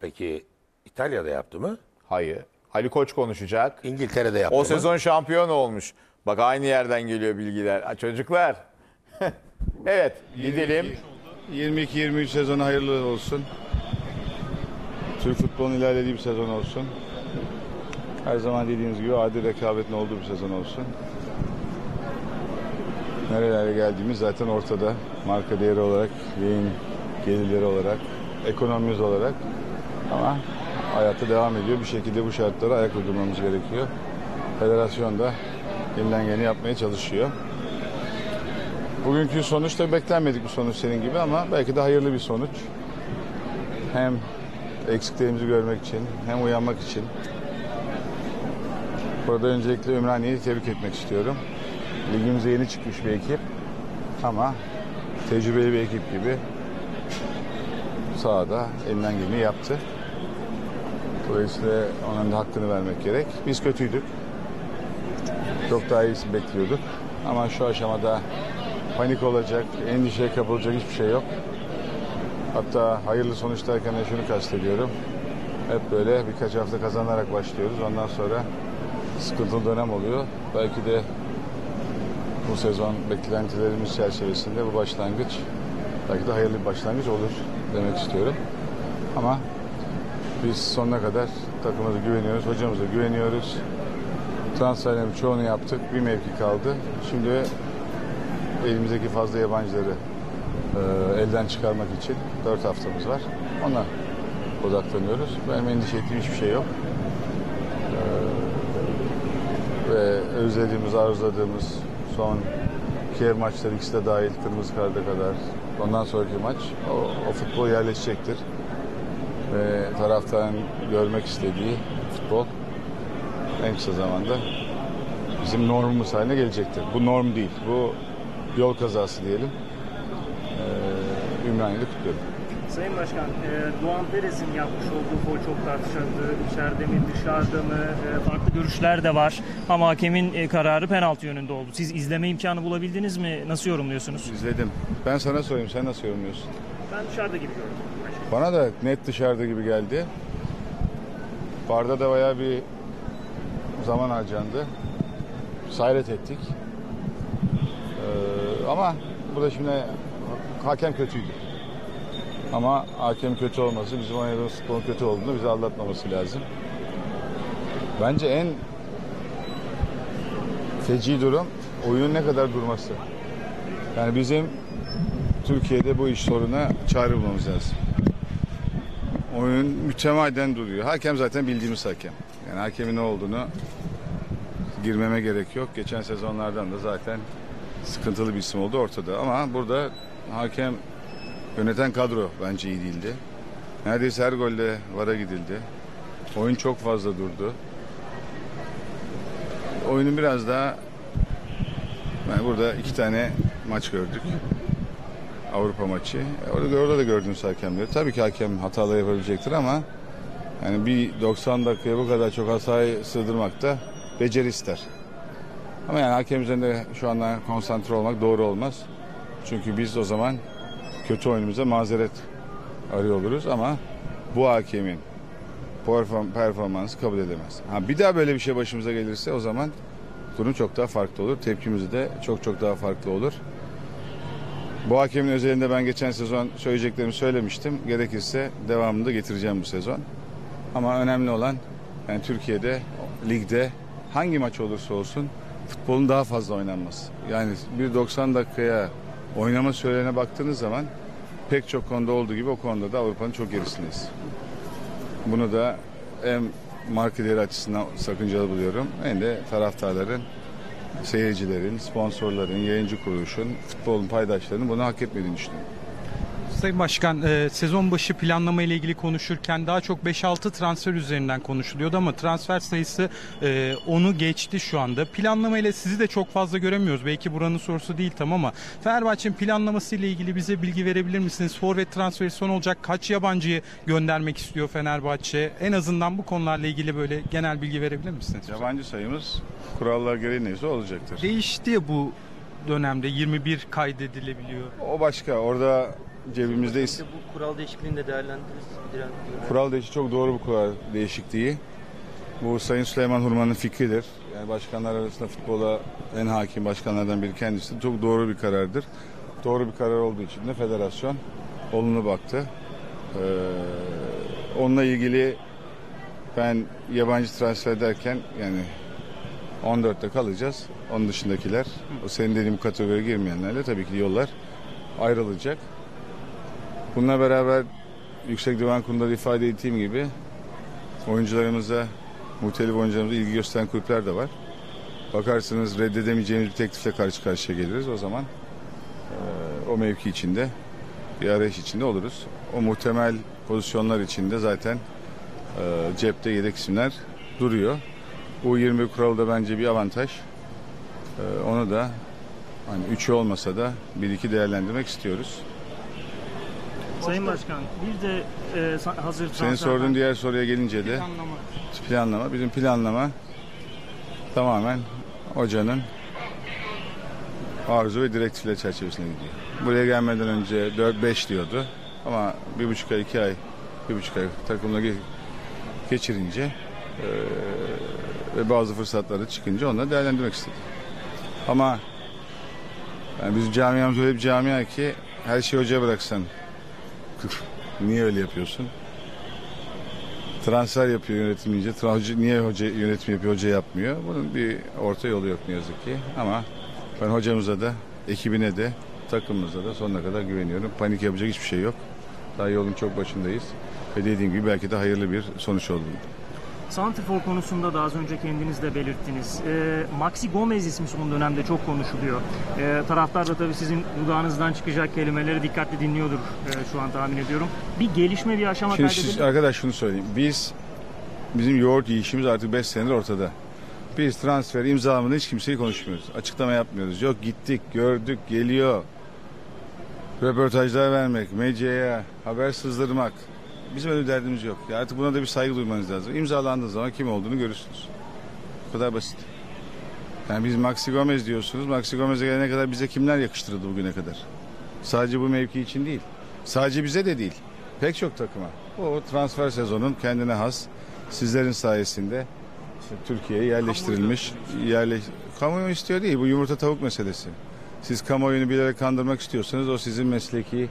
Peki İtalya'da yaptı mı? Hayır. Ali Koç konuşacak. İngiltere'de yaptı O mı? sezon şampiyon olmuş. Bak aynı yerden geliyor bilgiler. çocuklar. [LAUGHS] evet gidelim. 22-23 sezon hayırlı olsun. Türk futbolunun ilerlediği bir sezon olsun. Her zaman dediğimiz gibi adil rekabetin olduğu bir sezon olsun. Nerelere geldiğimiz zaten ortada. Marka değeri olarak, yayın gelirleri olarak, ekonomimiz olarak. Ama hayatı devam ediyor. Bir şekilde bu şartlara ayak uydurmamız gerekiyor. Federasyon da elinden geleni yapmaya çalışıyor. Bugünkü sonuçta beklenmedik bir sonuç senin gibi ama belki de hayırlı bir sonuç. Hem eksiklerimizi görmek için hem uyanmak için. Burada öncelikle Ümraniye'yi tebrik etmek istiyorum. Ligimize yeni çıkmış bir ekip ama tecrübeli bir ekip gibi sahada elinden geleni yaptı. Dolayısıyla onun da hakkını vermek gerek. Biz kötüydük. Çok daha iyisini bekliyorduk. Ama şu aşamada panik olacak, endişeye kapılacak hiçbir şey yok. Hatta hayırlı sonuç derken de şunu kastediyorum. Hep böyle birkaç hafta kazanarak başlıyoruz. Ondan sonra sıkıntılı dönem oluyor. Belki de bu sezon beklentilerimiz çerçevesinde bu başlangıç belki de hayırlı bir başlangıç olur demek istiyorum. Ama biz sonuna kadar takımımıza güveniyoruz, hocamıza güveniyoruz. Transferlerin çoğunu yaptık, bir mevki kaldı. Şimdi elimizdeki fazla yabancıları e, elden çıkarmak için dört haftamız var. Ona odaklanıyoruz. Benim endişe ettiğim hiçbir şey yok. E, ve özlediğimiz, arzuladığımız son Kiev maçları ikisi de dahil kırmızı karda kadar. Ondan sonraki maç o, o futbol yerleşecektir ve ee, taraftarın görmek istediği futbol en kısa zamanda bizim normumuz haline gelecektir. Bu norm değil, bu yol kazası diyelim. Ee, Ümraniye'de kutluyorum. Sayın Başkan, e, Doğan Perez'in yapmış olduğu gol çok tartışıldı. İçeride mi, dışarıda mı? E, farklı görüşler de var. Ama hakemin e, kararı penaltı yönünde oldu. Siz izleme imkanı bulabildiniz mi? Nasıl yorumluyorsunuz? İzledim. Ben sana sorayım, sen nasıl yorumluyorsun? Ben dışarıda gibi gördüm. Bana da net dışarıda gibi geldi. Barda da bayağı bir zaman harcandı. Sayret ettik. Ee, ama burada şimdi hakem kötüydü. Ama hakem kötü olması, bizim oynadığımız futbolun kötü olduğunu bize anlatmaması lazım. Bence en feci durum oyunun ne kadar durması. Yani bizim Türkiye'de bu iş soruna çare bulmamız lazım oyun mütemaden duruyor. Hakem zaten bildiğimiz hakem. Yani hakemin ne olduğunu girmeme gerek yok. Geçen sezonlardan da zaten sıkıntılı bir isim oldu ortada. Ama burada hakem yöneten kadro bence iyi değildi. Neredeyse her golle vara gidildi. Oyun çok fazla durdu. Oyunun biraz daha yani burada iki tane maç gördük. Avrupa maçı. Orada, e, orada da gördüğünüz hakemleri. Tabii ki hakem hatalı yapabilecektir ama yani bir 90 dakikaya bu kadar çok hatayı sığdırmak da beceri ister. Ama yani hakem üzerinde şu anda konsantre olmak doğru olmaz. Çünkü biz o zaman kötü oyunumuza mazeret arıyor oluruz ama bu hakemin performansı kabul edemez. Ha bir daha böyle bir şey başımıza gelirse o zaman durum çok daha farklı olur. Tepkimiz de çok çok daha farklı olur. Bu hakemin özelinde ben geçen sezon söyleyeceklerimi söylemiştim. Gerekirse devamını da getireceğim bu sezon. Ama önemli olan yani Türkiye'de, ligde hangi maç olursa olsun futbolun daha fazla oynanması. Yani bir 90 dakikaya oynama sürene baktığınız zaman pek çok konuda olduğu gibi o konuda da Avrupa'nın çok gerisindeyiz. Bunu da hem markeleri açısından sakıncalı buluyorum hem de taraftarların seyircilerin, sponsorların, yayıncı kuruluşun, futbolun paydaşlarının bunu hak etmediğini düşünüyorum. Sayın Başkan e, sezon başı planlama ile ilgili konuşurken daha çok 5-6 transfer üzerinden konuşuluyordu ama transfer sayısı e, onu geçti şu anda. Planlama ile sizi de çok fazla göremiyoruz. Belki buranın sorusu değil tam ama Fenerbahçe'nin planlaması ile ilgili bize bilgi verebilir misiniz? Forvet transferi son olacak. Kaç yabancıyı göndermek istiyor Fenerbahçe? En azından bu konularla ilgili böyle genel bilgi verebilir misiniz? Yabancı sayımız kurallar gereği neyse olacaktır. Değişti bu dönemde 21 kaydedilebiliyor. O başka. Orada cebimizdeyiz. bu kural değişikliğini de değerlendiririz. Kural değişikliği çok doğru bu kural değişikliği. Bu Sayın Süleyman Hurman'ın fikridir. Yani başkanlar arasında futbola en hakim başkanlardan biri kendisi. Çok doğru bir karardır. Doğru bir karar olduğu için de federasyon olumlu baktı. Ee, onunla ilgili ben yabancı transfer derken yani 14'te kalacağız. Onun dışındakiler, o senin bu kategoriye girmeyenlerle tabii ki yollar ayrılacak. Bununla beraber Yüksek Divan Kurulu'nda ifade ettiğim gibi oyuncularımıza, muhtelif oyuncularımıza ilgi gösteren kulüpler de var. Bakarsınız reddedemeyeceğimiz bir teklifle karşı karşıya geliriz. O zaman e, o mevki içinde bir arayış içinde oluruz. O muhtemel pozisyonlar içinde zaten e, cepte yedek isimler duruyor. Bu 20 kuralı da bence bir avantaj. E, onu da hani üçü olmasa da bir iki değerlendirmek istiyoruz. Sayın Başkan bir de e, hazır Senin sorduğun diğer soruya gelince de planlama. planlama. Bizim planlama tamamen hocanın arzu ve direktifle çerçevesinde gidiyor. Buraya gelmeden önce 4-5 diyordu ama bir buçuk ay, iki ay, bir buçuk ay takımla geçirince e, ve bazı fırsatları çıkınca onları değerlendirmek istedi. Ama yani bizim camiamız öyle bir camia ki her şeyi hocaya bıraksan şükür. Niye öyle yapıyorsun? Transfer yapıyor yönetimince. Hoca, niye hoca yönetim yapıyor, hoca yapmıyor? Bunun bir orta yolu yok ne yazık ki. Ama ben hocamıza da, ekibine de, takımımıza da sonuna kadar güveniyorum. Panik yapacak hiçbir şey yok. Daha yolun çok başındayız. Ve dediğim gibi belki de hayırlı bir sonuç oldu. Santifor konusunda da az önce kendiniz de belirttiniz. E, Maxi Gomez ismi son dönemde çok konuşuluyor. E, taraftar da tabii sizin dudağınızdan çıkacak kelimeleri dikkatli dinliyordur e, şu an tahmin ediyorum. Bir gelişme, bir aşama Şimdi arkadaş şunu söyleyeyim. Biz, bizim yoğurt yiyişimiz artık 5 senedir ortada. Biz transfer imzamını hiç kimseyi konuşmuyoruz. Açıklama yapmıyoruz. Yok gittik, gördük, geliyor. Röportajlar vermek, medyaya haber sızdırmak. Bizim öyle bir derdimiz yok. Ya artık buna da bir saygı duymanız lazım. İmzalandığı zaman kim olduğunu görürsünüz. Bu kadar basit. Yani biz Maxi Gomez diyorsunuz. Maxi Gomez'e gelene kadar bize kimler yakıştırıldı bugüne kadar? Sadece bu mevki için değil. Sadece bize de değil. Pek çok takıma. O transfer sezonun kendine has sizlerin sayesinde işte Türkiye'ye yerleştirilmiş. Yerleş... Kamuoyu istiyor değil. Bu yumurta tavuk meselesi. Siz kamuoyunu bilerek kandırmak istiyorsanız o sizin mesleki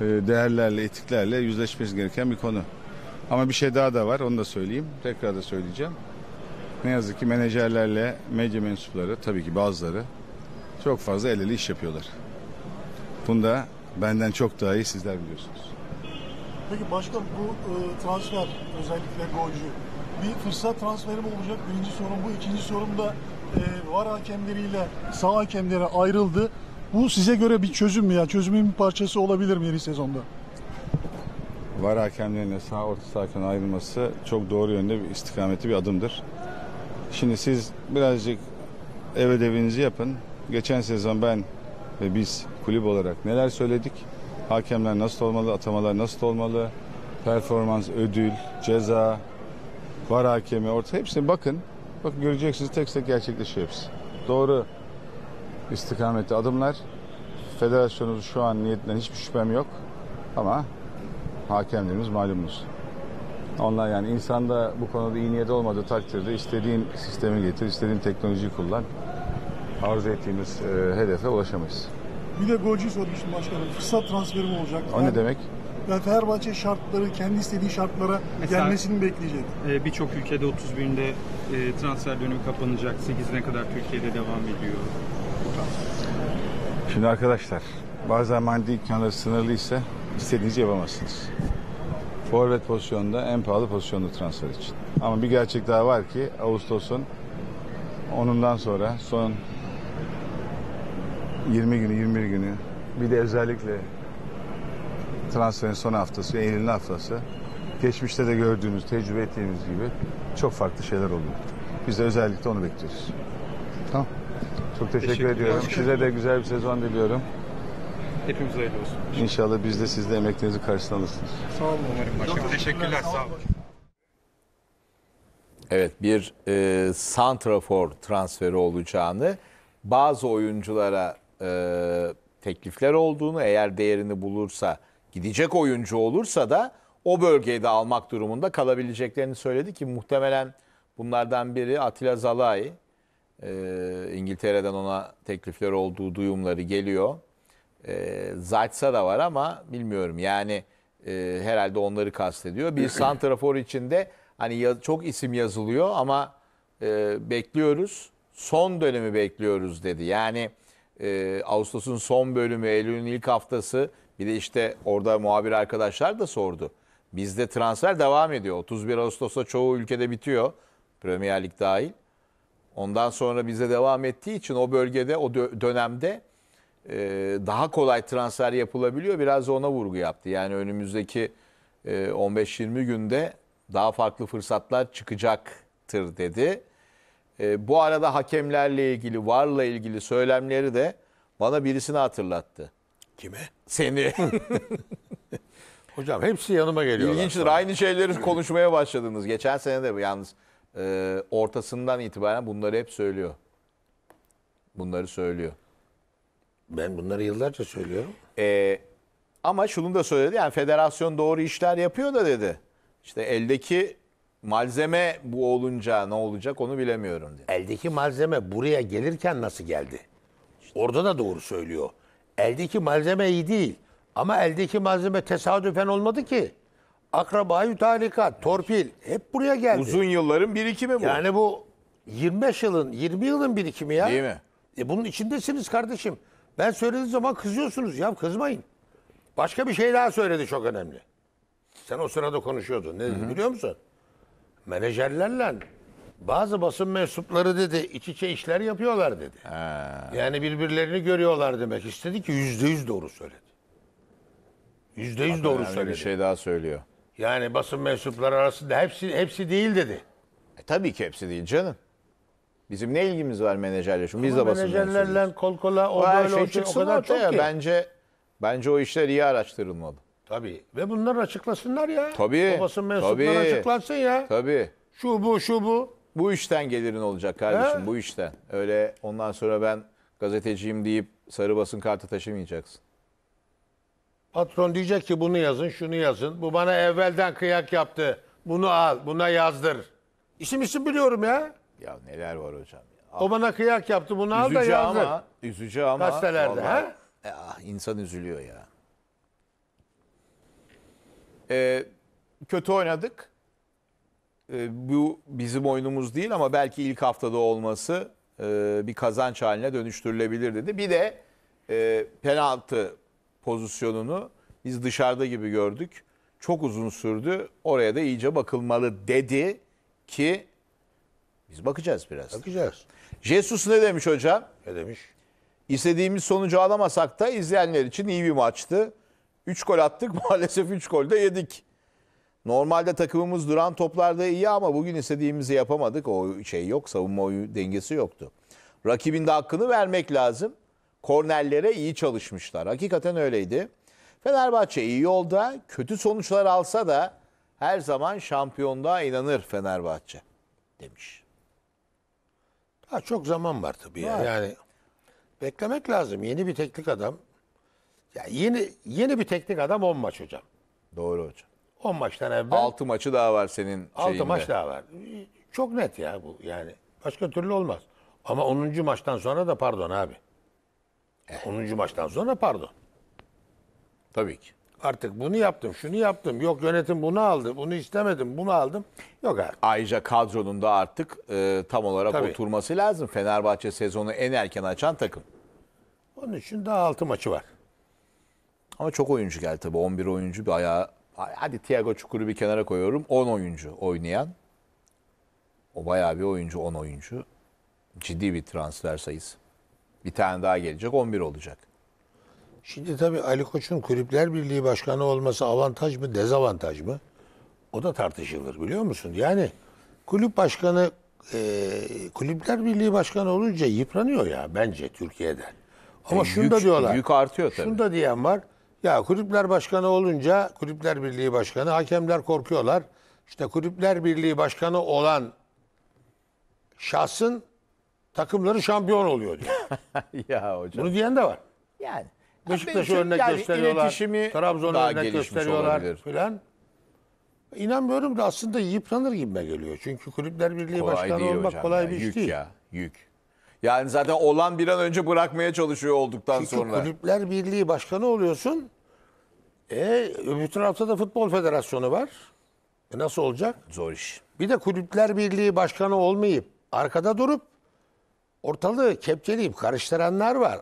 e, değerlerle, etiklerle yüzleşmesi gereken bir konu. Ama bir şey daha da var onu da söyleyeyim. Tekrar da söyleyeceğim. Ne yazık ki menajerlerle medya mensupları tabii ki bazıları çok fazla el ele iş yapıyorlar. Bunu da benden çok daha iyi sizler biliyorsunuz. Peki başka bu e, transfer özellikle golcü bir fırsat transferi mi olacak? Birinci sorun bu. ikinci sorun da e, var hakemleriyle sağ hakemlere ayrıldı. Bu size göre bir çözüm mü ya? Çözümün bir parçası olabilir mi yeni sezonda? var hakemlerin sağ orta sahadan ayrılması çok doğru yönde bir istikameti bir adımdır. Şimdi siz birazcık ev ödevinizi yapın. Geçen sezon ben ve biz kulüp olarak neler söyledik? Hakemler nasıl olmalı, atamalar nasıl olmalı? Performans, ödül, ceza, var hakemi orta hepsine bakın. Bakın göreceksiniz tek tek gerçekleşiyor hepsi. Doğru istikamette adımlar. Federasyonun şu an niyetinden hiçbir şüphem yok. Ama hakemlerimiz malumunuz. Onlar yani insanda bu konuda iyi niyet olmadığı takdirde istediğin sistemi getir, istediğin teknolojiyi kullan. Arzu ettiğimiz e, hedefe ulaşamayız. Bir de golcü sormuştum başkanım. Fırsat transferi mi olacak? O yani, ne demek? Yani Fenerbahçe şartları, kendi istediği şartlara Mesela, gelmesini bekleyecek. E, Birçok ülkede 30 e, transfer dönemi kapanacak. 8'ine kadar Türkiye'de devam ediyor. Şimdi arkadaşlar bazen maddi imkanları sınırlı ise istediğinizi yapamazsınız. Forvet pozisyonda, en pahalı pozisyonda transfer için. Ama bir gerçek daha var ki Ağustos'un onundan sonra son 20 günü 21 günü bir de özellikle transferin son haftası, Eylül'ün haftası geçmişte de gördüğümüz, tecrübe ettiğimiz gibi çok farklı şeyler oluyor. Biz de özellikle onu bekliyoruz. Çok teşekkür, teşekkür ediyorum. Ederim. Size de güzel bir sezon diliyorum. Hepimiz hayırlı olsun. İnşallah biz de siz de emeklerinizi karşılığını alırsınız. Sağ olun umarım başkanım. Çok teşekkürler. Sağ olun. Evet bir e, santrafor transferi olacağını, bazı oyunculara e, teklifler olduğunu, eğer değerini bulursa, gidecek oyuncu olursa da o bölgeyi de almak durumunda kalabileceklerini söyledi ki muhtemelen bunlardan biri Atilla Zalai, e, İngiltere'den ona teklifler olduğu duyumları geliyor. E, Zayt'sa da var ama bilmiyorum yani e, herhalde onları kastediyor. Bir [CLEARS THROAT] santrafor içinde hani ya, çok isim yazılıyor ama e, bekliyoruz. Son dönemi bekliyoruz dedi. Yani e, Ağustos'un son bölümü, Eylül'ün ilk haftası bir de işte orada muhabir arkadaşlar da sordu. Bizde transfer devam ediyor. 31 Ağustos'ta çoğu ülkede bitiyor. Premier Lig dahil. Ondan sonra bize devam ettiği için o bölgede, o dönemde e, daha kolay transfer yapılabiliyor. Biraz ona vurgu yaptı. Yani önümüzdeki 15-20 e, günde daha farklı fırsatlar çıkacaktır dedi. E, bu arada hakemlerle ilgili, varla ilgili söylemleri de bana birisini hatırlattı. Kime? Seni. [LAUGHS] [LAUGHS] Hocam hepsi yanıma geliyorlar. İlginçtir. Aynı şeyleri konuşmaya başladınız. Geçen sene de yalnız e, ortasından itibaren bunları hep söylüyor. Bunları söylüyor. Ben bunları yıllarca söylüyorum. E, ama şunu da söyledi yani federasyon doğru işler yapıyor da dedi. İşte eldeki malzeme bu olunca ne olacak onu bilemiyorum dedi. Eldeki malzeme buraya gelirken nasıl geldi? Orada da doğru söylüyor. Eldeki malzeme iyi değil. Ama eldeki malzeme tesadüfen olmadı ki akrabayı tarikat, torpil hep buraya geldi. Uzun yılların birikimi bu. Yani bu 25 yılın, 20 yılın birikimi ya. Değil mi? E bunun içindesiniz kardeşim. Ben söylediğim zaman kızıyorsunuz ya kızmayın. Başka bir şey daha söyledi çok önemli. Sen o sırada konuşuyordun. Ne dedi biliyor musun? Menajerlerle bazı basın mensupları dedi iç içe işler yapıyorlar dedi. Ha. Yani birbirlerini görüyorlar demek istedi ki yüzde yüz doğru söyledi. Yüzde yüz doğru söyledi. Bir şey daha söylüyor. Yani basın mensupları arasında hepsi hepsi değil dedi. E, tabii ki hepsi değil canım. Bizim ne ilgimiz var menajerle? Şu biz de basın Menajerlerle kol kola o, O her böyle şey o, şey, o kadar çok ortaya. ki. Bence, bence o işler iyi araştırılmalı. Tabii. Ve bunları açıklasınlar ya. Tabii, O basın mensupları tabii. açıklansın ya. Tabii. Şu bu şu bu. Bu işten gelirin olacak kardeşim He? bu işten. Öyle ondan sonra ben gazeteciyim deyip sarı basın kartı taşımayacaksın. Patron diyecek ki bunu yazın, şunu yazın. Bu bana evvelden kıyak yaptı. Bunu al, buna yazdır. İsim isim biliyorum ya. Ya neler var hocam. Ya. O bana kıyak yaptı, bunu al da yazdır. ama, üzücü ama. Gazetelerde. ha? E, ah, insan üzülüyor ya. E, kötü oynadık. E, bu bizim oyunumuz değil ama belki ilk haftada olması e, bir kazanç haline dönüştürülebilir dedi. Bir de e, penaltı pozisyonunu biz dışarıda gibi gördük. Çok uzun sürdü. Oraya da iyice bakılmalı dedi ki biz bakacağız biraz. Bakacağız. Jesus ne demiş hocam? Ne demiş? İstediğimiz sonucu alamasak da izleyenler için iyi bir maçtı. 3 gol attık [LAUGHS] maalesef 3 gol de yedik. Normalde takımımız duran toplarda iyi ama bugün istediğimizi yapamadık. O şey yok savunma dengesi yoktu. Rakibin de hakkını vermek lazım. Kornerlere iyi çalışmışlar. Hakikaten öyleydi. Fenerbahçe iyi yolda. Kötü sonuçlar alsa da her zaman şampiyonluğa inanır Fenerbahçe demiş. Ha, çok zaman var tabii. Ya. Yani. yani beklemek lazım. Yeni bir teknik adam. Ya yeni yeni bir teknik adam 10 maç hocam. Doğru hocam. 10 maçtan evvel. 6 maçı daha var senin 6 maç daha var. Çok net ya bu yani. Başka türlü olmaz. Ama 10. maçtan sonra da pardon abi. 10. E, maçtan sonra pardon. Tabii ki. Artık bunu yaptım, şunu yaptım. Yok yönetim bunu aldı, bunu istemedim, bunu aldım. Yok artık. Ayrıca kadronun da artık e, tam olarak Tabii. oturması lazım. Fenerbahçe sezonu en erken açan takım. Onun için daha 6 maçı var. Ama çok oyuncu geldi tabii. 11 oyuncu bir ayağa. Hadi Thiago Çukur'u bir kenara koyuyorum. 10 oyuncu oynayan. O bayağı bir oyuncu, 10 oyuncu. Ciddi bir transfer sayısı. Bir tane daha gelecek 11 olacak. Şimdi tabii Ali Koç'un Kulüpler Birliği Başkanı olması avantaj mı dezavantaj mı? O da tartışılır biliyor musun? Yani kulüp başkanı e, Kulüpler Birliği Başkanı olunca yıpranıyor ya bence Türkiye'de. Ama e, şunu da diyorlar. Yük artıyor tabii. Şunu da diyen var. Ya kulüpler başkanı olunca Kulüpler Birliği Başkanı hakemler korkuyorlar. İşte Kulüpler Birliği Başkanı olan şahsın takımları şampiyon oluyor diyor. [LAUGHS] ya hocam. Bunu diyen de var. Yani. Beşiktaş'ı Beşiktaş örnek yani gösteriyorlar. Trabzon'u örnek gösteriyorlar filan. İnanmıyorum da aslında yıpranır gibime geliyor. Çünkü Kulüpler Birliği kolay Başkanı olmak hocam kolay ya. bir iş yük değil. Ya, yük Yani zaten olan bir an önce bırakmaya çalışıyor olduktan Çünkü sonra. Kulüpler Birliği Başkanı oluyorsun. E, öbür tarafta da Futbol Federasyonu var. E, nasıl olacak? Zor iş. Bir de Kulüpler Birliği Başkanı olmayıp arkada durup ortalığı kepçeleyip karıştıranlar var.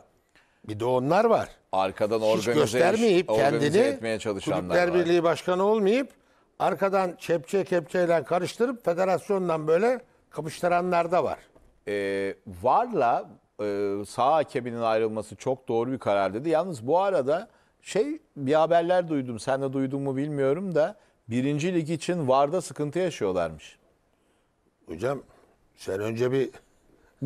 Bir de onlar var. Arkadan organize, Hiç göstermeyip organize kendini etmeye çalışanlar Kulüpler var. Birliği Başkanı olmayıp arkadan kepçe kepçeyle karıştırıp federasyondan böyle kapıştıranlar da var. Ee, varla e, sağ hakeminin ayrılması çok doğru bir karar dedi. Yalnız bu arada şey bir haberler duydum. Sen de duydun mu bilmiyorum da birinci lig için VAR'da sıkıntı yaşıyorlarmış. Hocam sen önce bir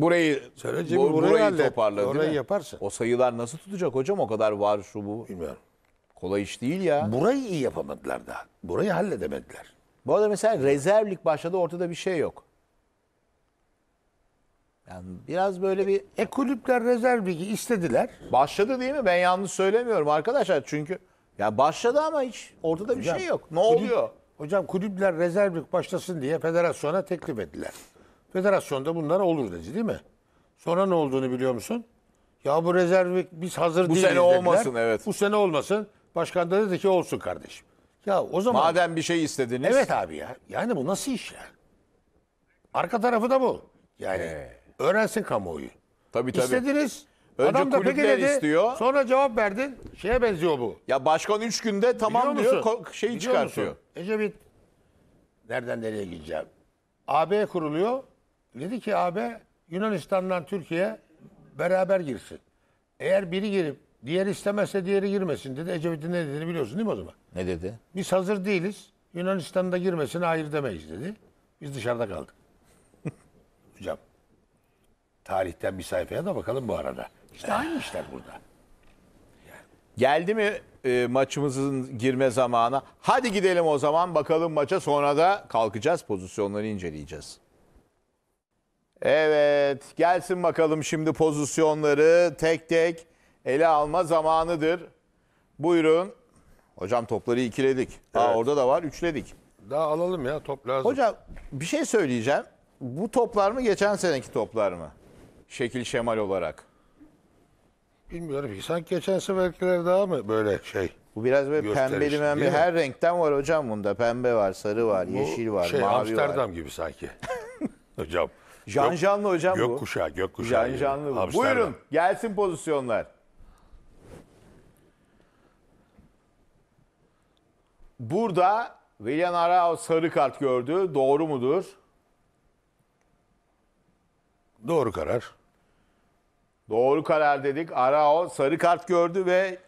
Burayı Söyle bu, burayı, burayı toparladı Orayı değil mi? yaparsın. O sayılar nasıl tutacak hocam? O kadar var şu bu. Bilmiyorum. Kolay iş değil ya. Burayı iyi yapamadılar daha. Burayı halledemediler. Bu arada mesela rezervlik başladı ortada bir şey yok. Yani biraz böyle bir e, e kulüpler rezerv ligi istediler. başladı değil mi? Ben yanlış söylemiyorum arkadaşlar çünkü ya başladı ama hiç ortada bir şey yok. Ne kulüp- oluyor? Hocam kulüpler rezerv lig başlasın diye federasyona teklif ettiler. Federasyonda bunlar olur dedi değil mi? Sonra ne olduğunu biliyor musun? Ya bu rezerv biz hazır bu değiliz sene olmasın evet. Bu sene olmasın. Başkan da dedi ki olsun kardeşim. Ya o zaman Madem bir şey istediniz. Evet abi ya. Yani bu nasıl iş ya? Arka tarafı da bu. Yani Ee. öğrensin kamuoyu. Tabii tabii. İstediniz. Önce adam da peki dedi. istiyor. Sonra cevap verdin. Şeye benziyor bu. Ya başkan 3 günde tamam şey Biliyor diyor şeyi Biliyor çıkartıyor. musun? Ecevit nereden nereye gideceğim? AB kuruluyor. Dedi ki AB Yunanistan'dan Türkiye beraber girsin. Eğer biri girip diğer istemezse diğeri girmesin dedi. Ecevit'in ne dediğini biliyorsun değil mi o zaman? Ne dedi? Biz hazır değiliz. Yunanistan'da girmesine hayır demeyiz dedi. Biz dışarıda kaldık. [LAUGHS] Hocam tarihten bir sayfaya da bakalım bu arada. İşte aynı işler burada. Geldi mi e, maçımızın girme zamanı? Hadi gidelim o zaman bakalım maça sonra da kalkacağız pozisyonları inceleyeceğiz. Evet gelsin bakalım şimdi pozisyonları tek tek ele alma zamanıdır. Buyurun. Hocam topları ikiledik. Aa, orada da var üçledik. Daha alalım ya top lazım. Hocam bir şey söyleyeceğim. Bu toplar mı geçen seneki toplar mı? Şekil şemal olarak. Bilmiyorum ki sanki geçen seferkiler daha mı böyle şey? Bu biraz böyle Gösteriş, pembeli memli değil mi? her renkten var hocam bunda. Pembe var, sarı var, Bu yeşil var, şey, mavi Amsterdam var. gibi sanki. [LAUGHS] Hocam Can Gök- Canlı hocam bu. Gökkuşağı, gökkuşağı. Can Canlı bu. Buyurun gelsin pozisyonlar. Burada William Arao sarı kart gördü. Doğru mudur? Doğru karar. Doğru karar dedik. Arao sarı kart gördü ve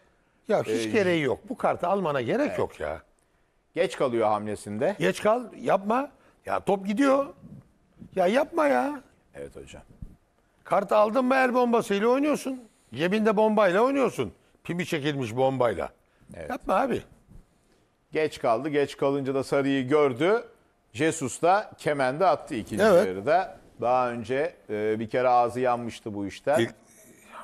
Ya hiç e, gereği yok. Bu kartı almana gerek yok ya. geç kalıyor hamlesinde. Geç kal, yapma. Ya top gidiyor. Ya yapma ya. Evet hocam. Kart aldın mı el bombasıyla oynuyorsun. Cebinde bombayla oynuyorsun. Pimi çekilmiş bombayla. Evet. Yapma abi. Geç kaldı. Geç kalınca da sarıyı gördü. Jesus da kemende attı ikinci evet. yarıda. Daha önce e, bir kere ağzı yanmıştı bu işten. İlk,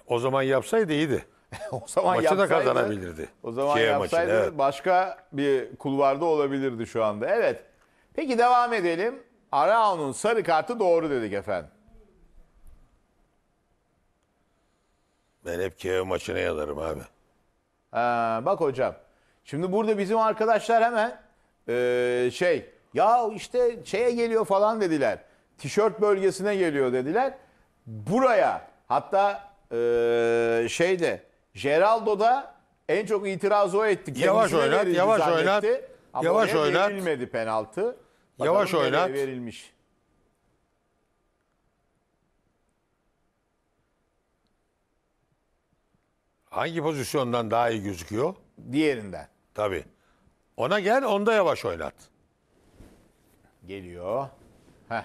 o zaman yapsaydı iyiydi. [LAUGHS] o zaman maçı yapsaydı, da kazanabilirdi. O zaman şey yapsaydı maçını, evet. başka bir kulvarda olabilirdi şu anda. Evet. Peki devam edelim. Arao'nun sarı kartı doğru dedik efendim. Ben hep Kiev maçına yanarım abi. Ha, bak hocam. Şimdi burada bizim arkadaşlar hemen e, şey ya işte şeye geliyor falan dediler. Tişört bölgesine geliyor dediler. Buraya hatta e, şeyde Geraldo da en çok itiraz o etti. Kendisine yavaş oynat, yavaş zannetti. oynat. Ama yavaş oynat. verilmedi penaltı. Yavaş oynat. Verilmiş. Hangi pozisyondan daha iyi gözüküyor? Diğerinden. Tabii. Ona gel, onda yavaş oynat. Geliyor. Heh.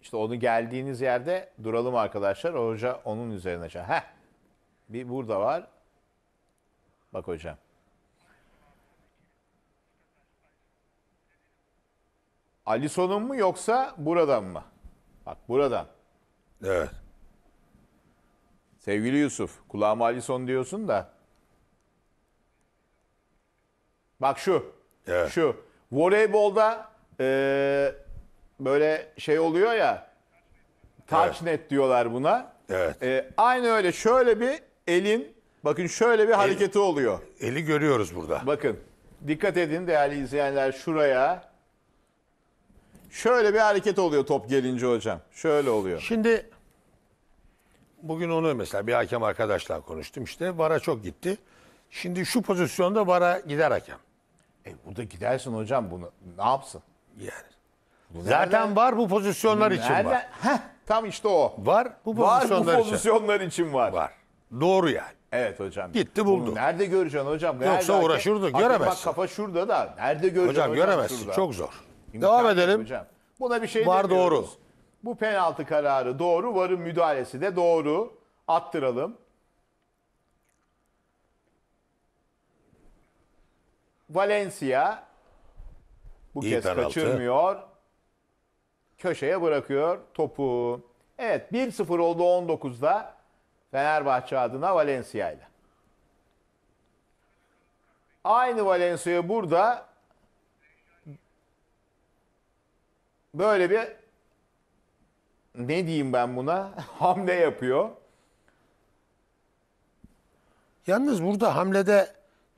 İşte onu geldiğiniz yerde duralım arkadaşlar. hoca onun üzerine çağır. Heh. Bir burada var. Bak hocam. Alisson'un mu yoksa buradan mı? Bak buradan. Evet. Sevgili Yusuf, kulağıma Alisson diyorsun da. Bak şu. Evet. Şu. Voleybolda e, böyle şey oluyor ya. Touch evet. net diyorlar buna. Evet. E, aynı öyle şöyle bir elin bakın şöyle bir hareketi El, oluyor. Eli görüyoruz burada. Bakın. Dikkat edin değerli izleyenler şuraya. Şöyle bir hareket oluyor top gelince hocam. Şöyle oluyor. Şimdi bugün onu mesela bir hakem arkadaşla konuştum işte. VAR'a çok gitti. Şimdi şu pozisyonda VAR'a gider hakem. E burada gidersin hocam bunu ne yapsın? Yani. Bunu Zaten nereden- var bu pozisyonlar için var. Heh, tam işte o. Var bu Var bu pozisyonlar için. için var. Var. Doğru yani. Evet hocam. Gitti, buldu. nerede göreceksin hocam? Nerede Yoksa uğraşırdı, Hakem bak kafa şurada da nerede göreceksin Hocam göremezsin şurada? çok zor. Devam edelim. Hocam. Buna bir şey Var demiyoruz. doğru. Bu penaltı kararı doğru. Var'ın müdahalesi de doğru. Attıralım. Valencia bu İyi kez penaltı. kaçırmıyor. Köşeye bırakıyor topu. Evet 1-0 oldu 19'da Fenerbahçe adına Valencia ile. Aynı Valencia burada böyle bir ne diyeyim ben buna [LAUGHS] hamle yapıyor. Yalnız burada hamlede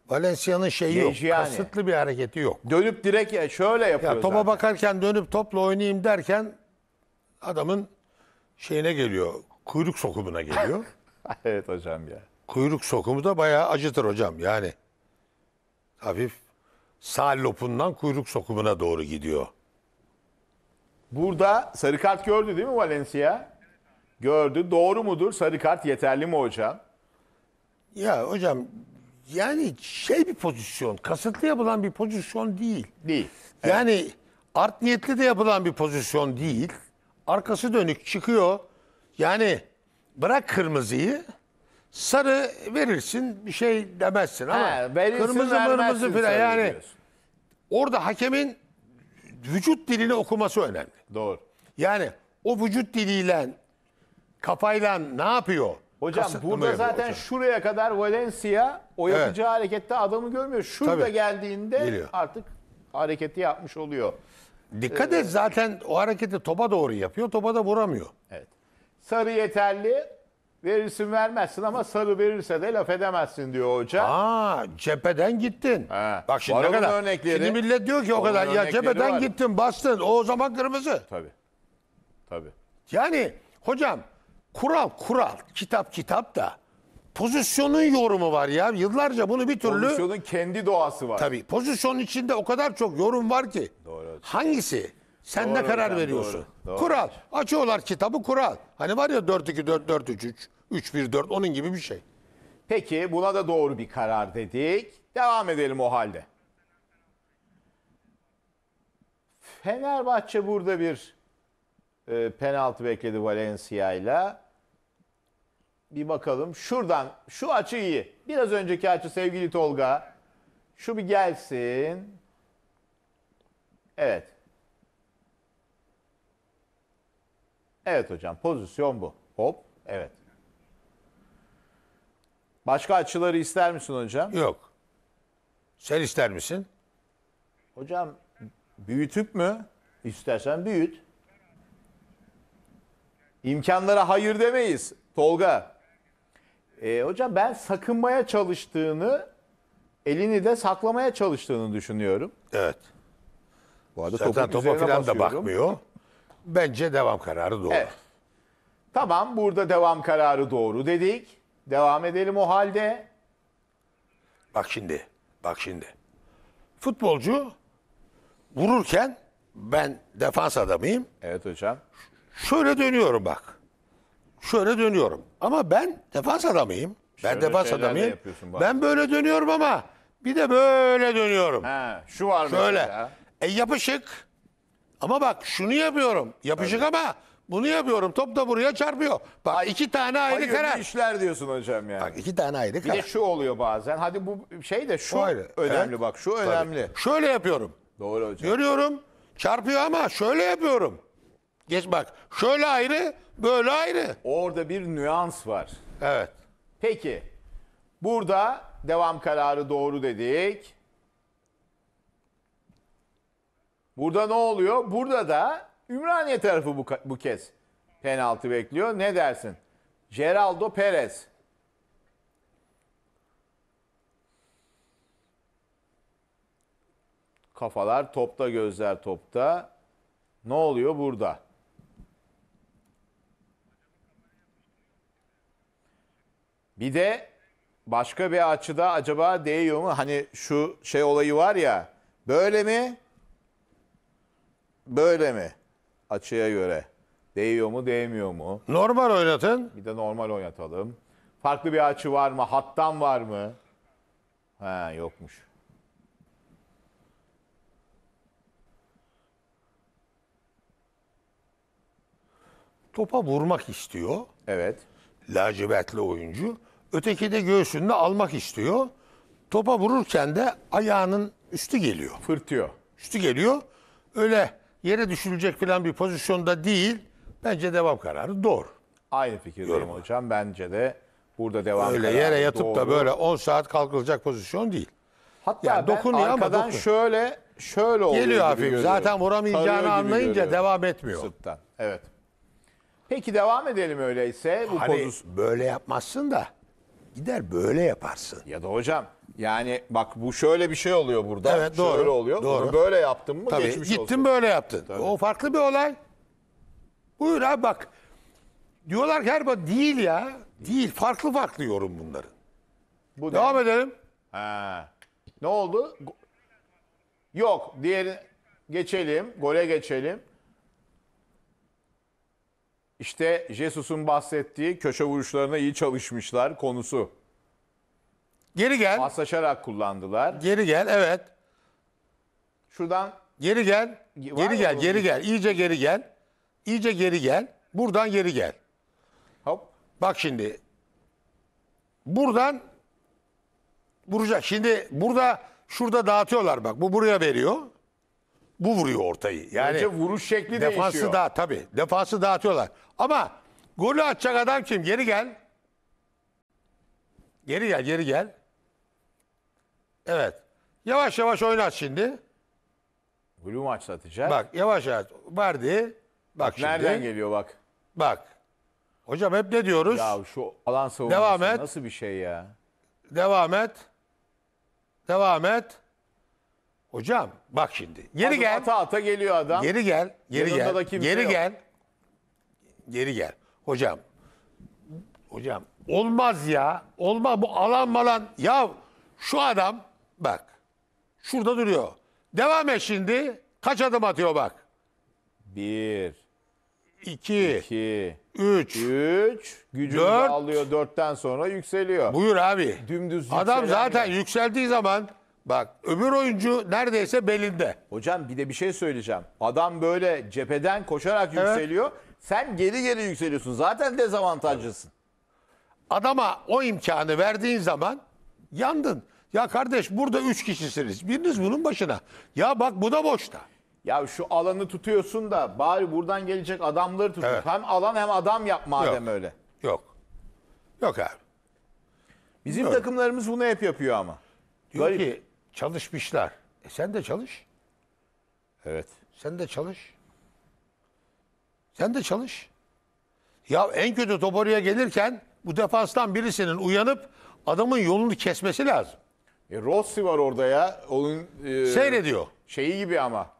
Valencia'nın şeyi yok. yani. Kasıtlı bir hareketi yok. Dönüp direkt ya- şöyle yapıyor Ya topa zaten. bakarken dönüp topla oynayayım derken adamın şeyine geliyor. Kuyruk sokumuna geliyor. [LAUGHS] evet hocam ya. kuyruk sokumu da bayağı acıtır hocam. Yani hafif sağ lopundan kuyruk sokumuna doğru gidiyor. Burada sarı kart gördü değil mi Valencia? Gördü. Doğru mudur? Sarı kart yeterli mi hocam? Ya hocam yani şey bir pozisyon, kasıtlı yapılan bir pozisyon değil. Değil. Yani art niyetli de yapılan bir pozisyon değil. Arkası dönük çıkıyor. Yani bırak kırmızıyı, sarı verirsin bir şey demezsin ama He, verirsin, kırmızı vermezsin mırmızı falan yani diyorsun. orada hakemin vücut dilini okuması önemli. Doğru. Yani o vücut diliyle kafayla ne yapıyor? Hocam Kasıtlı burada zaten hocam? şuraya kadar Valencia o yapacağı evet. harekette adamı görmüyor. Şurada Tabii. geldiğinde Geliyor. artık hareketi yapmış oluyor. Dikkat ee, et zaten o hareketi topa doğru yapıyor. Topa da vuramıyor. Evet. Sarı yeterli. Verirsin vermezsin ama sarı verirse de laf edemezsin diyor hoca. Aa cepheden gittin. He. Bak şimdi ne kadar. örnekleri. Şimdi millet diyor ki o kadar ya örnekleri cepheden var. gittin bastın o zaman kırmızı. Tabii. Tabii. Yani hocam kural kural kitap kitap da pozisyonun yorumu var ya. Yıllarca bunu bir türlü Pozisyonun kendi doğası var. tabii pozisyon içinde o kadar çok yorum var ki. Doğru. Hangisi sen de Doğru karar hocam, veriyorsun. doğru, doğru. Kural. Açıyorlar kitabı kural. Hani var ya 4-2-4-4-3-3, 3-1-4 onun gibi bir şey. Peki buna da doğru bir karar dedik. Devam edelim o halde. Fenerbahçe burada bir e, penaltı bekledi Valencia'yla. Bir bakalım şuradan şu açı iyi. Biraz önceki açı sevgili Tolga. Şu bir gelsin. Evet. Evet hocam pozisyon bu. Hop evet. Başka açıları ister misin hocam? Yok. Sen ister misin? Hocam büyütüp mü? İstersen büyüt. İmkanlara hayır demeyiz Tolga. E, hocam ben sakınmaya çalıştığını, elini de saklamaya çalıştığını düşünüyorum. Evet. Bu arada Zaten topa filan da bakmıyor. Bence devam kararı doğru. Evet. Tamam burada devam kararı doğru dedik. Devam edelim o halde. Bak şimdi, bak şimdi. Futbolcu vururken ben defans adamıyım. Evet hocam. Şöyle dönüyorum bak. Şöyle dönüyorum. Ama ben defans adamıyım. Ben defans şeyler de adamıyım. Ben böyle dönüyorum ama bir de böyle dönüyorum. Ha, şu var Şöyle. mesela. E yapışık. Ama bak şunu yapıyorum. Yapışık ama bunu yapıyorum. Top da buraya çarpıyor. Bak iki tane ayrı Hayırlı karar. işler diyorsun hocam yani. Bak iki tane ayrı Bir karar. de şu oluyor bazen. Hadi bu şey de şu ayrı. önemli Evet. bak. Şu önemli. Şöyle yapıyorum. Doğru hocam. Görüyorum. Çarpıyor ama şöyle yapıyorum. Geç bak. Şöyle ayrı, böyle ayrı. Orada bir nüans var. Evet. Peki. Burada devam kararı doğru dedik. Burada ne oluyor? Burada da Ümraniye tarafı bu, bu kez penaltı bekliyor. Ne dersin? Geraldo Perez. Kafalar topta, gözler topta. Ne oluyor burada? Bir de başka bir açıda acaba değiyor mu? Hani şu şey olayı var ya. Böyle mi? böyle mi? Açıya göre. Değiyor mu değmiyor mu? Normal oynatın. Bir de normal oynatalım. Farklı bir açı var mı? Hattan var mı? He yokmuş. Topa vurmak istiyor. Evet. Lacivertli oyuncu. Öteki de göğsünde almak istiyor. Topa vururken de ayağının üstü geliyor. Fırtıyor. Üstü geliyor. Öyle yere düşülecek falan bir pozisyonda değil. Bence devam kararı doğru. Aynı fikirdeyim Yoruma. hocam. Bence de burada devam Öyle kararı yere yatıp doğru. da böyle 10 saat kalkılacak pozisyon değil. Hatta yani ben dokunuyor ama arkadan dokun. şöyle şöyle oluyor. Geliyor hafif. Zaten vuramayacağını anlayınca görüyorum. devam etmiyor. Sırttan. Evet. Peki devam edelim öyleyse bu hani, pozisyon. Böyle yapmazsın da gider böyle yaparsın. Ya da hocam yani bak bu şöyle bir şey oluyor burada. Evet doğru. Şöyle oluyor. Doğru. Bunu böyle yaptın mı Tabii, geçmiş gittin olsun. böyle yaptın. Tabii. O farklı bir olay. Buyur abi bak. Diyorlar ki Erba değil ya. Değil. Farklı farklı yorum bunların. Bu Devam ne? edelim. Ha. Ne oldu? Yok. Diğeri geçelim. Gole geçelim. İşte Jesus'un bahsettiği köşe vuruşlarına iyi çalışmışlar konusu. Geri gel. Paslaşarak kullandılar. Geri gel evet. Şuradan Geri gel. Var Geri gel. Geri gel. İyice geri gel. İyice geri gel. Buradan geri gel. hop. Bak şimdi. Buradan vuracak. Şimdi burada şurada dağıtıyorlar bak. Bu buraya veriyor. Bu vuruyor ortayı. Yani Önce vuruş şekli defansı değişiyor. da tabii. Defansı dağıtıyorlar. Ama golü atacak adam kim? Geri gel. Geri gel, geri gel. Evet. Yavaş yavaş oynat şimdi. Hulum açlatacak. Bak yavaş yavaş. Vardı. Bak şimdi. Nereden geliyor bak. Bak. Hocam hep ne diyoruz? Ya şu alan savunması Devam et. nasıl bir şey ya? Devam et. Devam et. Hocam bak şimdi. Geri Adım gel. Ata ata geliyor adam. Geri gel. Geri Yanında da gel. kimse Geri yok. gel. Geri gel. Hocam. Hocam olmaz ya. Olmaz bu alan malan. Ya şu adam Bak. Şurada duruyor. Devam et şimdi. Kaç adım atıyor bak. Bir, 2, iki, 3. üç. Gücünü Dört. alıyor dörtten sonra yükseliyor. Buyur abi. Dümdüz Adam zaten yani. yükseldiği zaman bak öbür oyuncu neredeyse belinde. Hocam bir de bir şey söyleyeceğim. Adam böyle cepheden koşarak yükseliyor. Sen geri geri yükseliyorsun. Zaten dezavantajlısın. Adama o imkanı verdiğin zaman yandın. Ya kardeş burada üç kişisiniz. Biriniz bunun başına. Ya bak bu da boşta. Ya şu alanı tutuyorsun da bari buradan gelecek adamları tutup Evet. hem alan hem adam yap madem Yok. öyle. Yok. Yok abi. Bizim Öyle. takımlarımız bunu hep yapıyor ama. Diyor Garip. ki çalışmışlar. E sen de çalış. Evet. Sen de çalış. Sen de çalış. Ya en kötü top oraya gelirken bu defanstan birisinin uyanıp adamın yolunu kesmesi lazım. E, Rossi var orada ya. Onun e, Seyrediyor. şeyi gibi ama.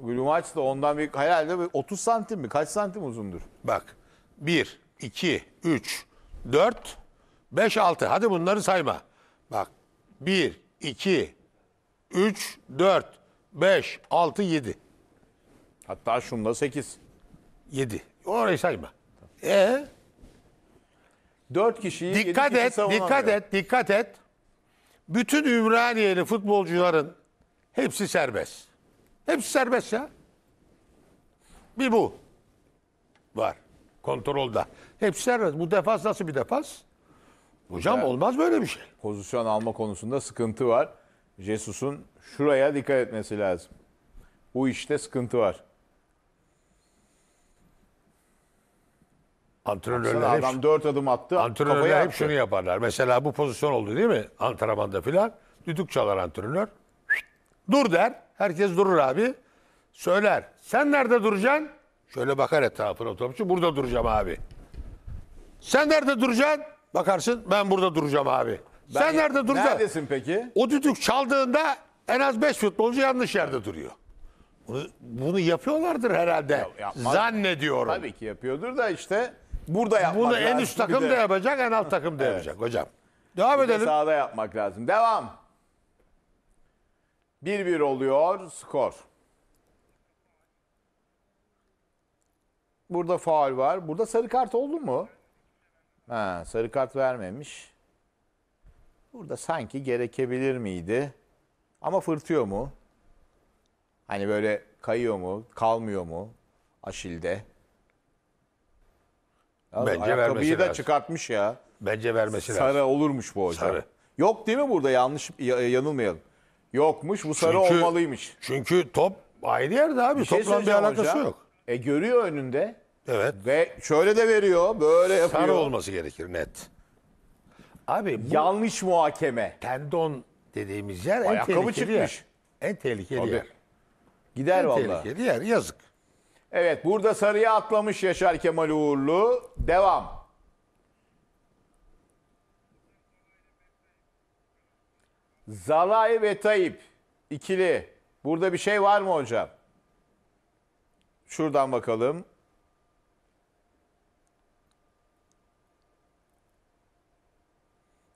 Glumaç da ondan bir herhalde bir 30 santim mi? Kaç santim uzundur? Bak 1, 2, 3, 4, 5, 6. Hadi bunları sayma. Bak 1, 2, 3, 4, 5, 6, 7. Hatta şunda 8. 7. Orayı sayma. E 4 kişiyi yedi dikkat kişi et, savunamıyor. dikkat et, dikkat et bütün Ümraniyeli futbolcuların hepsi serbest. Hepsi serbest ya. Bir bu var kontrolda. Hepsi serbest. Bu defas nasıl bir defas? Hocam ya, olmaz böyle bir şey. Pozisyon alma konusunda sıkıntı var. Jesus'un şuraya dikkat etmesi lazım. Bu işte sıkıntı var. Antrenörler hep, adam dört adım attı. Antrenörler hep attı. şunu yaparlar. Mesela bu pozisyon oldu değil mi? Antrenmanda filan. Düdük çalar antrenör. Dur der. Herkes durur abi. Söyler. Sen nerede duracaksın? Şöyle bakar etrafına otobüsü. Burada duracağım abi. Sen nerede duracaksın? Bakarsın ben burada duracağım abi. Ben, Sen nerede duracaksın? Neredesin peki? O düdük çaldığında en az 5 futbolcu yanlış yerde duruyor. Bunu, bunu yapıyorlardır herhalde. Ya, Zannediyorum. Tabii ki yapıyordur da işte Burada yapmak Bunu en üst takım da yapacak, en alt takım da yapacak hocam. Devam Bir de edelim. yapmak lazım. Devam. 1-1 oluyor skor. Burada faul var. Burada sarı kart oldu mu? Ha, sarı kart vermemiş. Burada sanki gerekebilir miydi? Ama fırtıyor mu? Hani böyle kayıyor mu? Kalmıyor mu? Aşil'de. Yalnız Bence vermesi Ayakkabıyı da lazım. çıkartmış ya. Bence vermesi Sarı lazım. olurmuş bu hocam. Sarı. Yok değil mi burada yanlış yanılmayalım. Yokmuş bu sarı Çünkü- olmalıymış. Çünkü top ayrı yerde abi. Bir şey bir alakası hocam. yok. E görüyor önünde Evet. ve şöyle de veriyor böyle yapıyor. Sarı olması gerekir net. Abi bu Yanlış muhakeme. tendon dediğimiz yer en Ayakkabı tehlikeli çıkmış. yer. En tehlikeli Tabii. yer. Gider En vallahi. tehlikeli yer. Yazık. Evet burada sarıya atlamış Yaşar Kemal Uğurlu. Devam. Zalai ve Tayyip ikili. Burada bir şey var mı hocam? Şuradan bakalım.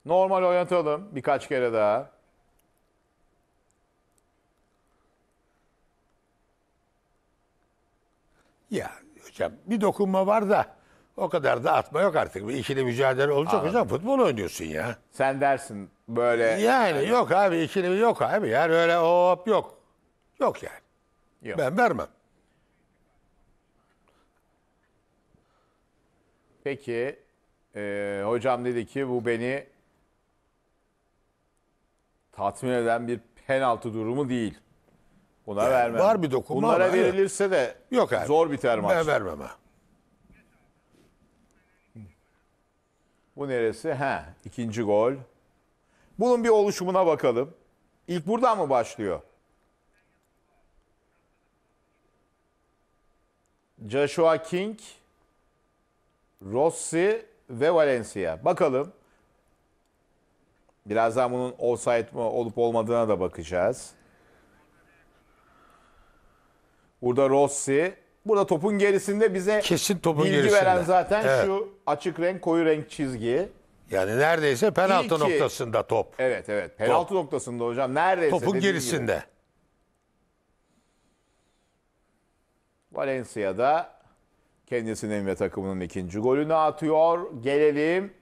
Normal oynatalım birkaç kere daha. Ya hocam bir dokunma var da o kadar da atma yok artık. Bir ikili mücadele olacak hocam. Futbol oynuyorsun ya. Sen dersin böyle. Yani, yani. yok abi ikili yok abi. Yani öyle hop yok. Yok yani. Yok. Ben vermem. Peki e, hocam dedi ki bu beni tatmin eden bir penaltı durumu değil. Buna yani vermem. Var bir dokunma Bunlara ama, verilirse de yok abi. zor biter maç. Ben vermem Bu neresi? Ha, ikinci gol. Bunun bir oluşumuna bakalım. İlk buradan mı başlıyor? Joshua King, Rossi ve Valencia. Bakalım. Birazdan bunun olsaydı mı olup olmadığına da bakacağız. Burada Rossi. Burada topun gerisinde bize Kesin topun bilgi gerisinde. veren zaten Evet. şu açık renk koyu renk çizgi. Yani neredeyse penaltı İyi noktasında top. Evet evet. Penaltı noktasında hocam neredeyse. Topun gerisinde. gibi. Valencia'da kendisinin ve takımının ikinci golünü atıyor. Gelelim.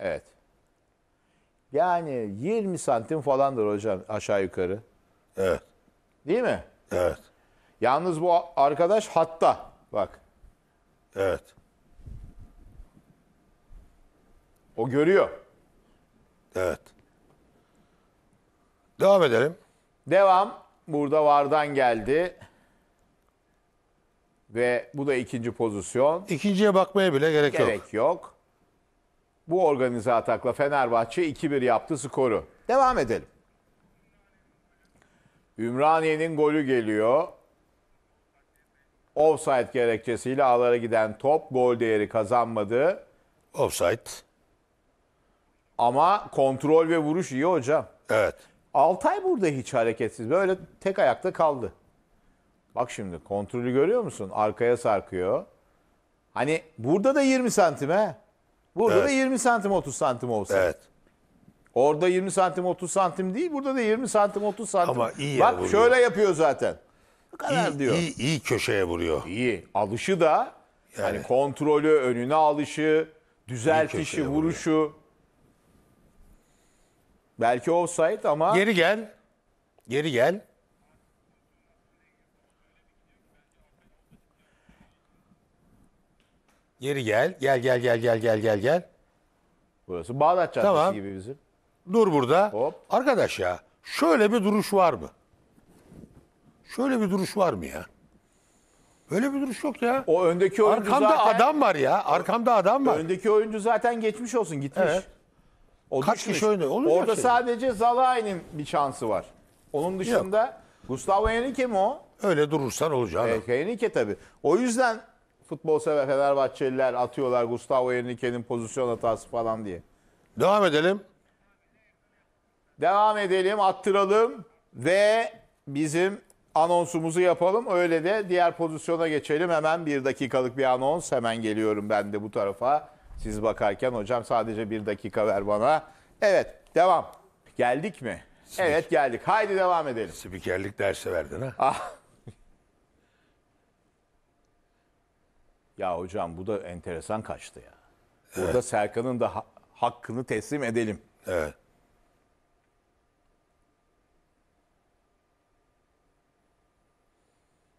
Evet. Yani 20 santim falandır hocam aşağı yukarı. Evet. Değil mi? Evet. Yalnız bu arkadaş hatta. Bak. Evet. O görüyor. Evet. Devam edelim. Devam. Burada vardan geldi. Ve bu da ikinci pozisyon. İkinciye bakmaya bile gerek, gerek yok. Gerek yok. Bu organize atakla Fenerbahçe 2-1 yaptı skoru. Devam edelim. Ümraniye'nin golü geliyor. Offside gerekçesiyle ağlara giden top gol değeri kazanmadı. Offside. Ama kontrol ve vuruş iyi hocam. Evet. Altay burada hiç hareketsiz. Böyle tek ayakta kaldı. Bak şimdi kontrolü görüyor musun? Arkaya sarkıyor. Hani burada da 20 santim he. Burada evet. da 20 santim 30 santim olsa. Evet. Orada 20 santim 30 santim değil burada da 20 santim 30 santim. Ama iyi Bak vuruyor. şöyle yapıyor zaten. Bu kadar iyi, diyor. İyi, iyi köşeye vuruyor. İyi. Alışı da yani, yani kontrolü, önüne alışı, düzeltişi, vuruşu. Vuruyor. Belki offside ama... Geri gel. Geri gel. Geri gel. Gel gel gel gel gel gel gel. Burası Bağdat Caddesi tamam. gibi bizim. Dur burada. Hop. Arkadaş ya şöyle bir duruş var mı? Şöyle bir duruş var mı ya? Böyle bir duruş yok ya. O öndeki oyuncu Arkamda zaten... adam var ya. Arkamda adam var. Öndeki oyuncu zaten geçmiş olsun gitmiş. Evet. O Kaç düşmüş. kişi oynuyor? Olacak Orada şey. sadece Zalai'nin bir şansı var. Onun dışında yok. Gustavo Henrique mi o? Öyle durursan olacak. Evet, Henrique tabii. O yüzden futbol sever Fenerbahçeliler atıyorlar Gustavo Henrique'nin pozisyon hatası falan diye. Devam edelim. Devam edelim, attıralım ve bizim anonsumuzu yapalım. Öyle de diğer pozisyona geçelim. Hemen bir dakikalık bir anons. Hemen geliyorum ben de bu tarafa. Siz bakarken hocam sadece bir dakika ver bana. Evet, devam. Geldik mi? Spik evet geldik. Haydi devam edelim. Spikerlik dersi verdin ha? Ah. ya hocam bu da enteresan kaçtı ya. Burada evet. Serkan'ın da ha hakkını teslim edelim. Evet.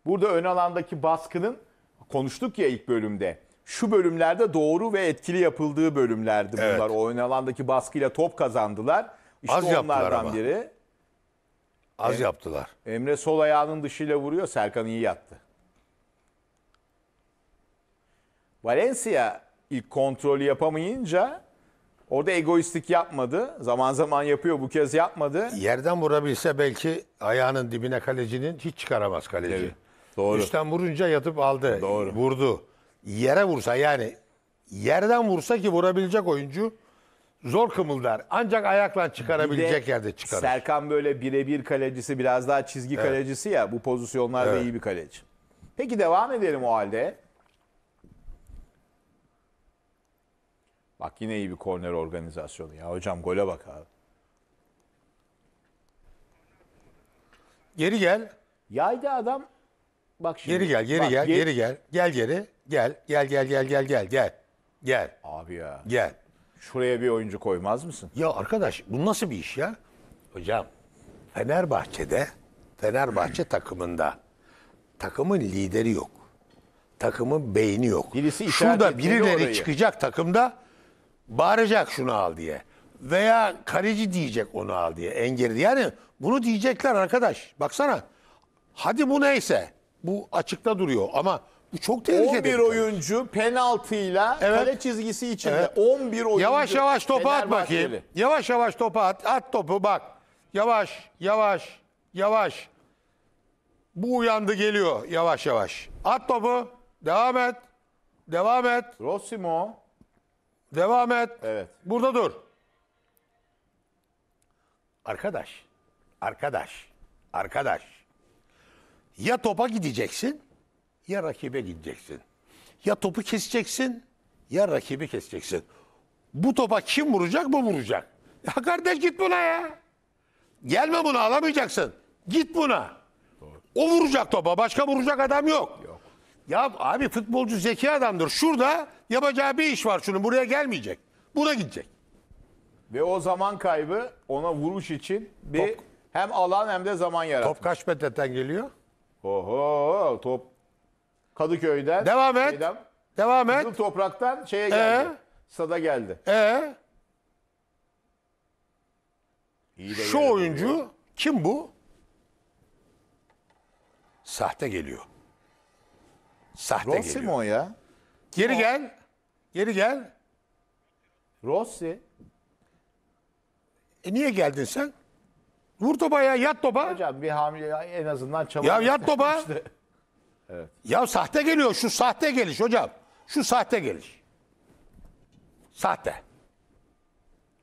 burada ön alandaki baskının konuştuk ya ilk bölümde. Şu bölümlerde doğru ve etkili yapıldığı bölümlerdi bunlar. O ön alandaki baskıyla top kazandılar. İşte Az onlardan biri. Az Em- yaptılar. Emre sol ayağının dışıyla vuruyor. Serkan iyi yattı. Valencia ilk kontrolü yapamayınca orada egoistlik yapmadı. Zaman zaman yapıyor. Bu kez yapmadı. Yerden vurabilse belki ayağının dibine kalecinin hiç çıkaramaz kaleci. Evet. Doğru. Üstten vurunca yatıp aldı. Doğru. Vurdu. Yere vursa yani yerden vursa ki vurabilecek oyuncu zor kımıldar. Ancak ayakla çıkarabilecek Bir yerde çıkarır. Serkan böyle birebir kalecisi biraz daha çizgi Evet. kalecisi ya bu pozisyonlarda Evet. iyi bir kaleci. Peki devam edelim o halde. Bak yine iyi bir korner organizasyonu ya hocam gole bak abi. Geri gel. Yaydı adam Bak şimdi. Geri gel, geri bak, gel, geri, geri gel. Gel geri. Gel, gel, gel, gel, gel, gel, gel. Gel. Abi ya. Gel. Şuraya bir oyuncu koymaz mısın? Ya arkadaş bu nasıl bir iş ya? Hocam Fenerbahçe'de Fenerbahçe [CLEARS THROAT] takımında takımın lideri yok. Takımın beyni yok. Birisi Şurada birileri orayı. çıkacak takımda bağıracak şunu al diye. Veya kaleci diyecek onu al diye. Engeri Yani bunu diyecekler arkadaş. Baksana. Hadi bu neyse bu açıkta duruyor ama bu çok tehlikeli. 11 oyuncu penaltıyla Evet. kale çizgisi içinde. Evet. 11 oyuncu. Yavaş yavaş topa at bakayım. Yavaş yavaş topa at. At topu bak. Yavaş, yavaş, yavaş. Bu uyandı geliyor yavaş yavaş. At topu. Devam et. Devam et. Rossimo. Devam et. Evet. Burada dur. Arkadaş. Arkadaş. Arkadaş ya topa gideceksin ya rakibe gideceksin. Ya topu keseceksin ya rakibi keseceksin. Bu topa kim vuracak bu vuracak. Ya kardeş git buna ya. Gelme buna alamayacaksın. Git buna. O vuracak topa başka vuracak adam yok. yok. Ya abi futbolcu zeki adamdır. Şurada yapacağı bir iş var şunun buraya gelmeyecek. Buna gidecek. Ve o zaman kaybı ona vuruş için bir top, hem alan hem de zaman yaratmış. Top kaç metreden geliyor? Oho top Kadıköy'den. Devam et. Şeyden, Devam et. Kızıl topraktan şeye geldi. Ee? Sada geldi. Ee? İyi de Şu oyuncu vuruyor. kim bu? Sahte geliyor. Sahte Rossi geliyor. mi o ya? Geri O- gel. Geri gel. Rossi. E niye geldin sen? Vur topa ya yat topa. Hocam bir hamile en azından çabuk. Ya yat topa. İşte. [LAUGHS] Evet. Ya sahte geliyor şu sahte geliş hocam. Şu sahte geliş. Sahte.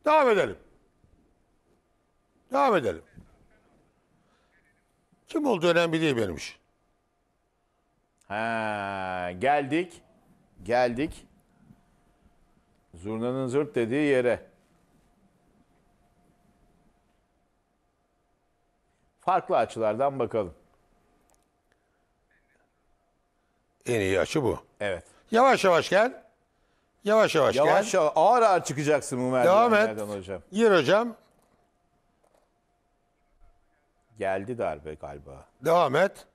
Devam edelim. Devam edelim. Kim oldu önemli değil benim için. Ha, geldik. Geldik. Zurnanın zırt dediği yere. farklı açılardan bakalım. En iyi açı bu. Evet. Yavaş yavaş gel. Yavaş yavaş, Yavaş gel. yavaş yavaş. ağır ağır çıkacaksın bu Devam et. merdivenlerden hocam. Yer hocam. Geldi darbe galiba. Devam et.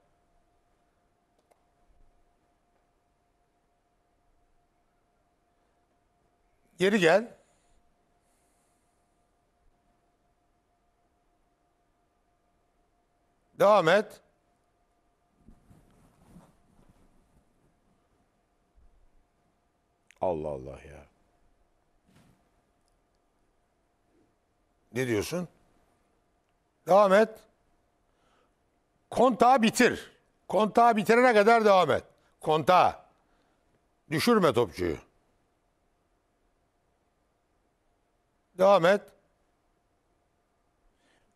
Geri gel. Devam et. Allah Allah ya. Ne diyorsun? Devam et. Kontağı bitir. Kontağı bitirene kadar devam et. Kontağı. Düşürme topçuyu. Devam et.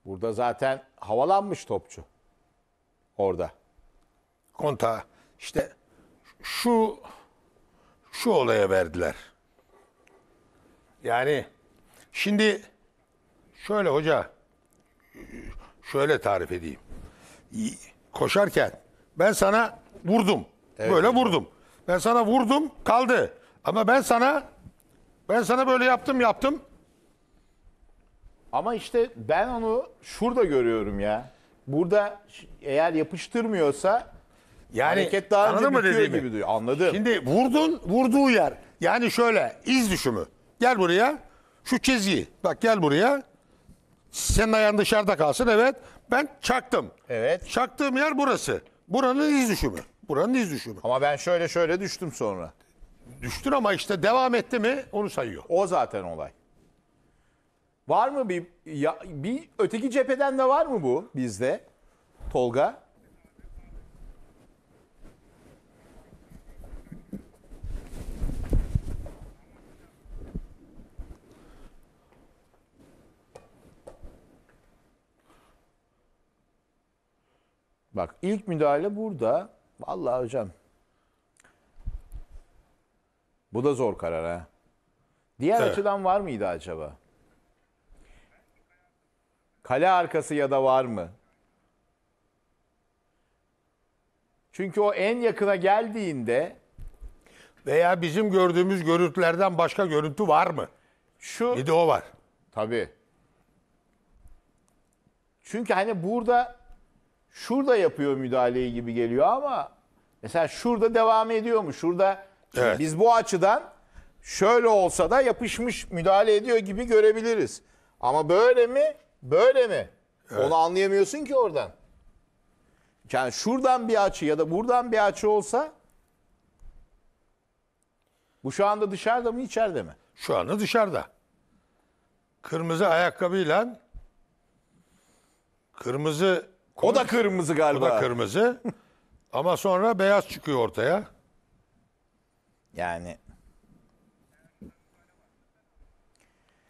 Burada zaten havalanmış topçu orada? Konta işte şu şu olaya verdiler. Yani şimdi şöyle hoca şöyle tarif edeyim. Koşarken ben sana vurdum. Evet, böyle hocam. vurdum. Ben sana vurdum kaldı. Ama ben sana ben sana böyle yaptım yaptım. Ama işte ben onu şurada görüyorum ya. Burada eğer yapıştırmıyorsa yani hareket daha önce mı bitiyor gibi diyor. Anladım. Şimdi vurdun vurduğu yer. Yani şöyle iz düşümü. Gel buraya. Şu çizgi. Bak gel buraya. Senin ayağın dışarıda kalsın. Evet. Ben çaktım. Evet. Çaktığım yer burası. Buranın iz düşümü. Buranın iz düşümü. Ama ben şöyle şöyle düştüm sonra. Düştün ama işte devam etti mi onu sayıyor. O zaten olay. Var mı bir ya, bir öteki cepheden de var mı bu bizde? Tolga? Bak ilk müdahale burada. Vallahi hocam. Bu da zor karar ha. Diğer evet. açıdan var mıydı acaba? Kale arkası ya da var mı? Çünkü o en yakına geldiğinde veya bizim gördüğümüz görüntülerden başka görüntü var mı? Şu bir de o var. Tabii. Çünkü hani burada şurada yapıyor müdahaleyi gibi geliyor ama mesela şurada devam ediyor mu? Şurada evet. biz bu açıdan şöyle olsa da yapışmış müdahale ediyor gibi görebiliriz. Ama böyle mi? Böyle mi? Evet. Onu anlayamıyorsun ki oradan. Yani şuradan bir açı ya da buradan bir açı olsa bu şu anda dışarıda mı içeride mi? Şu anda dışarıda. Kırmızı ayakkabıyla kırmızı o da kırmızı galiba. O da kırmızı. [LAUGHS] Ama sonra beyaz çıkıyor ortaya. Yani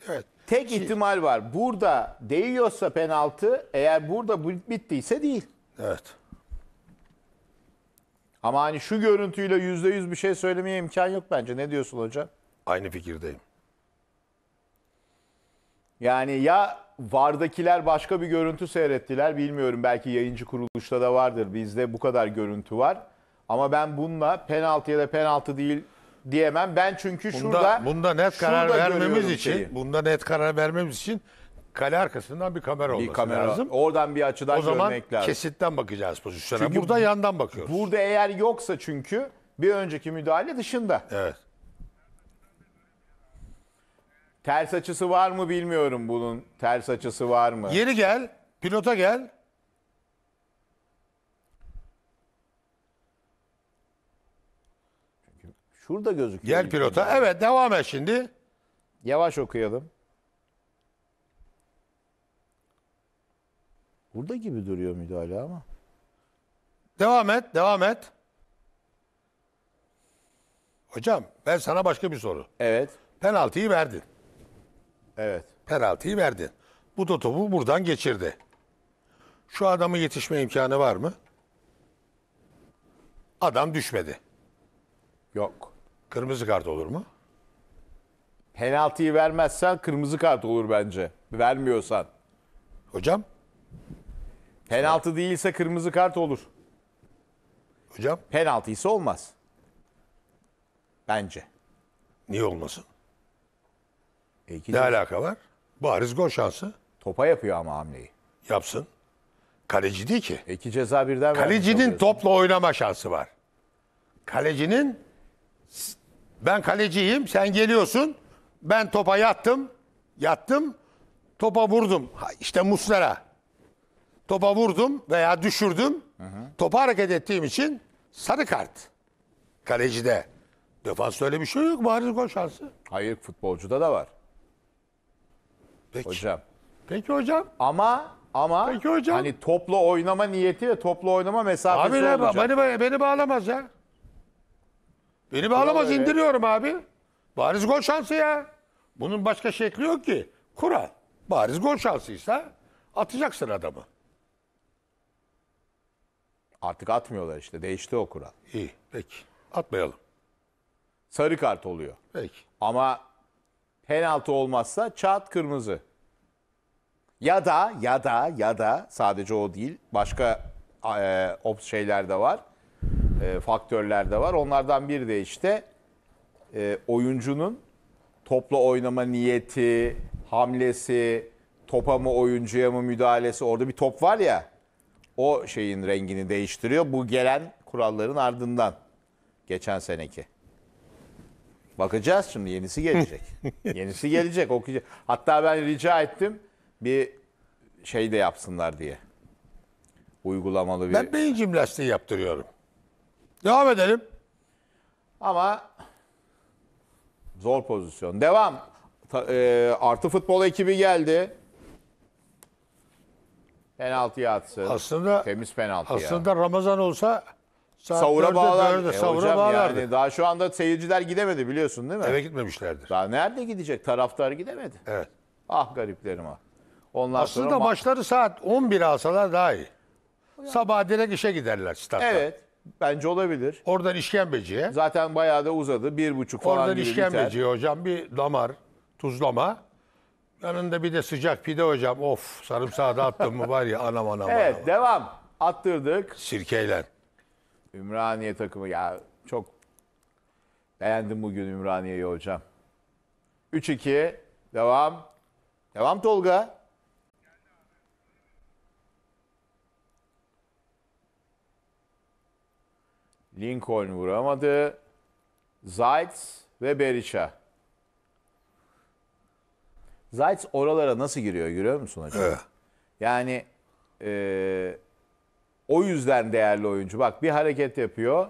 Evet. Tek ihtimal var. Burada değiyorsa penaltı eğer burada bittiyse değil. Evet. Ama hani şu görüntüyle yüzde yüz bir şey söylemeye imkan yok bence. Ne diyorsun hocam? Aynı fikirdeyim. Yani ya Vardakiler başka bir görüntü seyrettiler. Bilmiyorum belki yayıncı kuruluşta da vardır. Bizde bu kadar görüntü var. Ama ben bununla penaltı ya da penaltı değil diyemem. Ben çünkü bunda, şurada bunda net karar şurada vermemiz için, şeyi. bunda net karar vermemiz için kale arkasından bir kamera olması bir kamera, lazım. Oradan bir açıdan o zaman görmek lazım. kesitten bakacağız pozisyona. Çünkü burada yandan bakıyoruz. Burada eğer yoksa çünkü bir önceki müdahale dışında. Evet. Ters açısı var mı bilmiyorum bunun. Ters açısı var mı? Yeni gel, pilota gel. Şurada gözüküyor. Gel pilota. Evet devam et şimdi. Yavaş okuyalım. Burada gibi duruyor müdahale ama. Devam et, devam et. Hocam ben sana başka bir soru. Evet, Penaltıyı verdin. evet. Penaltıyı verdin. Bu da topu buradan geçirdi. Şu adamı yetişme imkanı var mı? Adam düşmedi. Yok. Kırmızı kart olur mu? Penaltıyı vermezsen kırmızı kart olur bence. Vermiyorsan. Hocam? Penaltı değilse kırmızı kart olur. Hocam? Penaltıysa olmaz. Bence. Niye olmasın? E, Ne ikinci- alaka var? Bariz gol şansı. Topa yapıyor ama hamleyi. Yapsın. Kaleci değil ki. E, İki ceza birden Kalecinin topla oynama şansı var. Kalecinin ben kaleciyim, sen geliyorsun. Ben topa yattım, yattım. Topa vurdum. İşte Muslera. Topa vurdum veya düşürdüm. Topa hareket ettiğim için sarı kart. Kalecide. Defans öyle bir şey yok. Bariz gol şansı. Hayır futbolcuda da var Peki. hocam. Peki hocam. Ama ama Peki hocam. hani toplu oynama niyeti ve toplu oynama mesafesi Abi ne, olacak. beni, beni bağlamaz ya. Beni bağlamaz Kura indiriyorum abi. Bariz gol şansı ya. Bunun başka şekli yok ki. Kural. Bariz gol şansıysa atacaksın adamı. Artık atmıyorlar işte. Değişti o kural. İyi. Peki. Atmayalım. Sarı kart oluyor. Peki. Ama penaltı olmazsa çat kırmızı. Ya da ya da ya da sadece o değil başka e, şeyler de var e, faktörler de var. Onlardan biri de işte e, oyuncunun topla oynama niyeti, hamlesi, topa mı oyuncuya mı müdahalesi orada bir top var ya o şeyin rengini değiştiriyor. Bu gelen kuralların ardından geçen seneki. Bakacağız şimdi yenisi gelecek. [LAUGHS] yenisi gelecek okuyacak. Hatta ben rica ettim bir şey de yapsınlar diye. Uygulamalı bir... Ben beyin jimnastiği yaptırıyorum. Devam edelim. Ama zor pozisyon. Devam. Ta, e, artı futbol ekibi geldi. Penaltıya atsın. Aslında temiz penaltı. Aslında ya. Ramazan olsa sahura bağlar. E, hocam Yani daha şu anda seyirciler gidemedi biliyorsun değil mi? Eve gitmemişlerdir. Daha nerede gidecek? Taraftar gidemedi. Evet. Ah gariplerim ah. Ondan Aslında sonra maçları saat 11 alsalar daha iyi. Sabah direkt işe giderler statta. Evet. Bence olabilir. Oradan işkembeciye. Zaten bayağı da uzadı. Bir buçuk falan Oradan gibi işkembeciye biter. hocam bir damar, tuzlama. Yanında bir de sıcak pide hocam. Of sarımsağı da attım mı var ya anam anam Evet anam. devam. Attırdık. Sirkeyle. Ümraniye takımı ya çok beğendim bugün Ümraniye'yi hocam. 3-2 devam. Devam Tolga. Lincoln vuramadı. Zaitz ve Berisha. Zaitz oralara nasıl giriyor görüyor musun hocam? Evet. Yani e, o yüzden değerli oyuncu. Bak bir hareket yapıyor.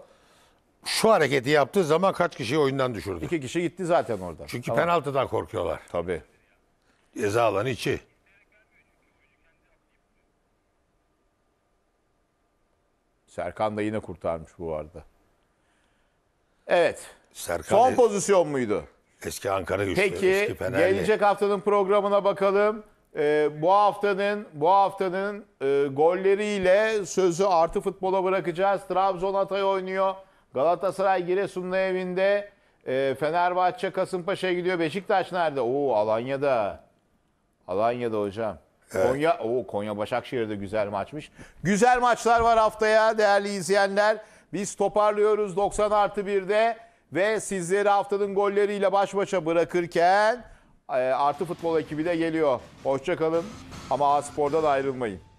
Şu hareketi yaptığı zaman kaç kişiyi oyundan düşürdü? İki kişi gitti zaten orada. Çünkü Tamam. penaltıdan korkuyorlar. Tabii. Ceza alanı içi. Serkan da yine kurtarmış bu arada. Evet. Serkan Son e- pozisyon muydu? Eski Ankara güçlü. Peki eski gelecek haftanın programına bakalım. Ee, bu haftanın bu haftanın e, golleriyle sözü artı futbola bırakacağız. Trabzon Hatay oynuyor. Galatasaray Giresun'un evinde. E, Fenerbahçe Kasımpaşa'ya gidiyor. Beşiktaş nerede? Oo Alanya'da. Alanya'da hocam. Evet. Konya, o Konya Başakşehir'de güzel maçmış. Güzel maçlar var haftaya değerli izleyenler. Biz toparlıyoruz 90 artı 1'de ve sizleri haftanın golleriyle baş başa bırakırken e, artı futbol ekibi de geliyor. Hoşçakalın ama A Spor'dan ayrılmayın.